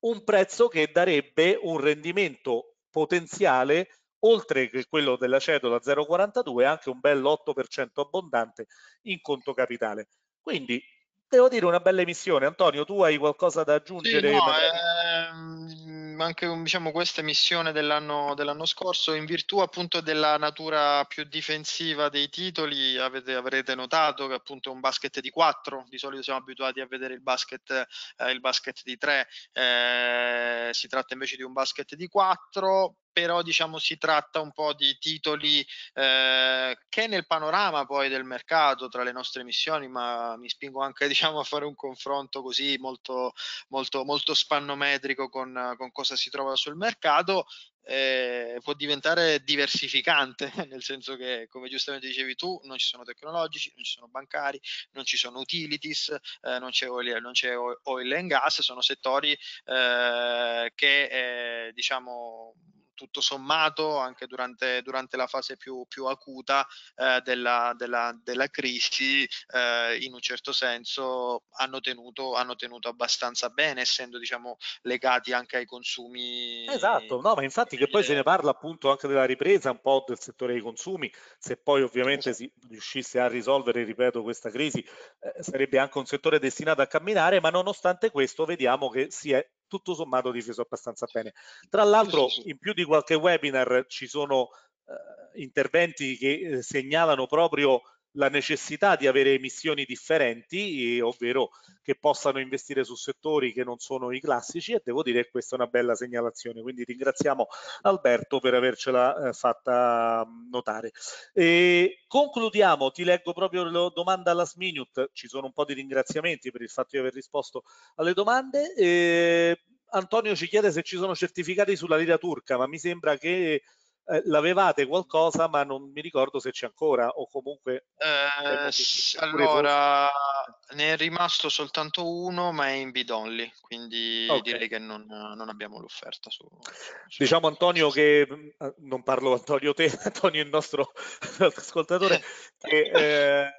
un prezzo che darebbe un rendimento potenziale oltre che quello della cedola 0,42 anche un bel 8% abbondante in conto capitale. Quindi devo dire una bella emissione. Antonio, tu hai qualcosa da aggiungere? Sì, no, ehm, anche diciamo, questa missione dell'anno, dell'anno, scorso, in virtù appunto della natura più difensiva dei titoli, avete, avrete notato che appunto è un basket di 4, di solito siamo abituati a vedere il basket, eh, il basket di 3, eh, si tratta invece di un basket di 4, però diciamo si tratta un po' di titoli eh, che nel panorama poi del mercato tra le nostre missioni, ma mi spingo anche diciamo a fare un confronto così molto, molto, molto spannometrico con, con cosa si trova sul mercato, eh, può diventare diversificante, nel senso che, come giustamente dicevi tu, non ci sono tecnologici, non ci sono bancari, non ci sono utilities, eh, non, c'è oil, non c'è oil and gas, sono settori eh, che eh, diciamo tutto sommato anche durante, durante la fase più, più acuta eh, della, della, della, crisi eh, in un certo senso hanno tenuto, hanno tenuto abbastanza bene essendo diciamo legati anche ai consumi esatto no ma infatti che poi se ne parla appunto anche della ripresa un po' del settore dei consumi se poi ovviamente esatto. si riuscisse a risolvere ripeto questa crisi eh, sarebbe anche un settore destinato a camminare ma nonostante questo vediamo che si è tutto sommato difeso abbastanza bene. Tra l'altro in più di qualche webinar ci sono eh, interventi che eh, segnalano proprio la necessità di avere missioni differenti, eh, ovvero che possano investire su settori che non sono i classici e devo dire che questa è una bella segnalazione, quindi ringraziamo Alberto per avercela eh, fatta mm, notare. E concludiamo, ti leggo proprio la domanda last minute, ci sono un po' di ringraziamenti per il fatto di aver risposto alle domande. E Antonio ci chiede se ci sono certificati sulla lira turca, ma mi sembra che eh, l'avevate qualcosa ma non mi ricordo se c'è ancora o comunque eh, allora ne è rimasto soltanto uno ma è in bid quindi okay. direi che non, non abbiamo l'offerta su, su, diciamo Antonio che eh, non parlo Antonio te Antonio il nostro ascoltatore che eh,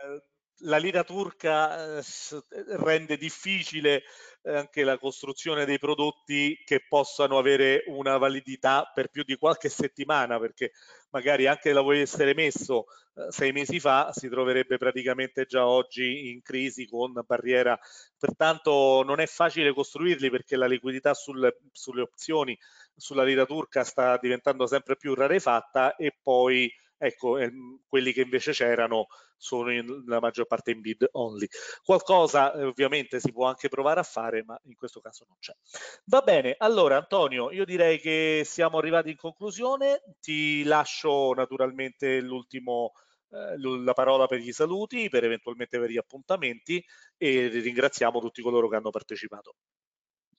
la lira turca eh, eh, rende difficile eh, anche la costruzione dei prodotti che possano avere una validità per più di qualche settimana, perché magari anche la vuoi essere messo sei mesi fa si troverebbe praticamente già oggi in crisi con barriera. Pertanto non è facile costruirli perché la liquidità sul, sulle opzioni sulla lira turca sta diventando sempre più rarefatta e poi ecco, ehm, quelli che invece c'erano sono in, la maggior parte in bid only. Qualcosa eh, ovviamente si può anche provare a fare, ma in questo caso non c'è. Va bene, allora Antonio, io direi che siamo arrivati in conclusione, ti lascio naturalmente l'ultimo eh, la parola per gli saluti, per eventualmente per gli appuntamenti e ringraziamo tutti coloro che hanno partecipato.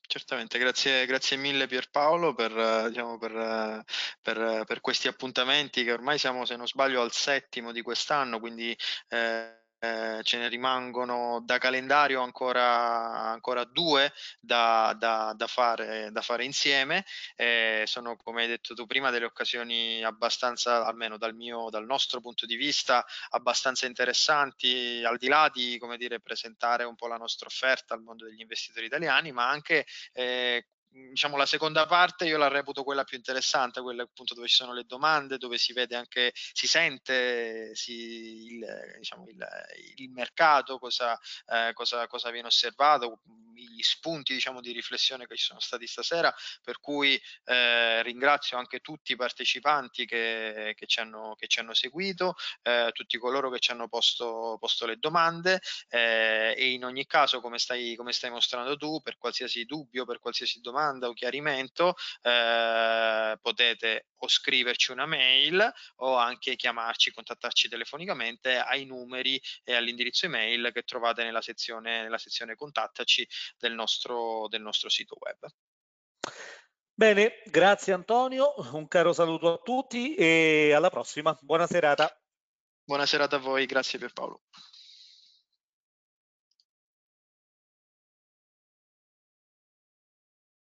Certamente, grazie, grazie, mille Pierpaolo per, eh, diciamo, per, eh, per, eh, per, questi appuntamenti che ormai siamo, se non sbaglio, al settimo di quest'anno, quindi eh, eh, ce ne rimangono da calendario ancora, ancora due da, da, da, fare, da fare insieme. Eh, sono, come hai detto tu prima, delle occasioni abbastanza, almeno dal, mio, dal nostro punto di vista, abbastanza interessanti, al di là di come dire, presentare un po' la nostra offerta al mondo degli investitori italiani, ma anche eh, Mm, diciamo la seconda parte io la reputo quella più interessante, quella appunto dove ci sono le domande, dove si vede anche, si sente si, il, diciamo, il, il, mercato, cosa, eh, cosa, cosa, viene osservato, gli spunti diciamo, di riflessione che ci sono stati stasera, per cui eh, ringrazio anche tutti i partecipanti che, che, ci, hanno, che ci, hanno, seguito, eh, tutti coloro che ci hanno posto, posto le domande eh, e in ogni caso come stai, come stai mostrando tu, per qualsiasi dubbio, per qualsiasi domanda, domanda o chiarimento eh, potete o scriverci una mail o anche chiamarci, contattarci telefonicamente ai numeri e all'indirizzo email che trovate nella sezione, nella sezione contattaci del nostro, del nostro sito web. Bene, grazie Antonio, un caro saluto a tutti e alla prossima. Buona serata. Buona serata a voi, grazie Pierpaolo.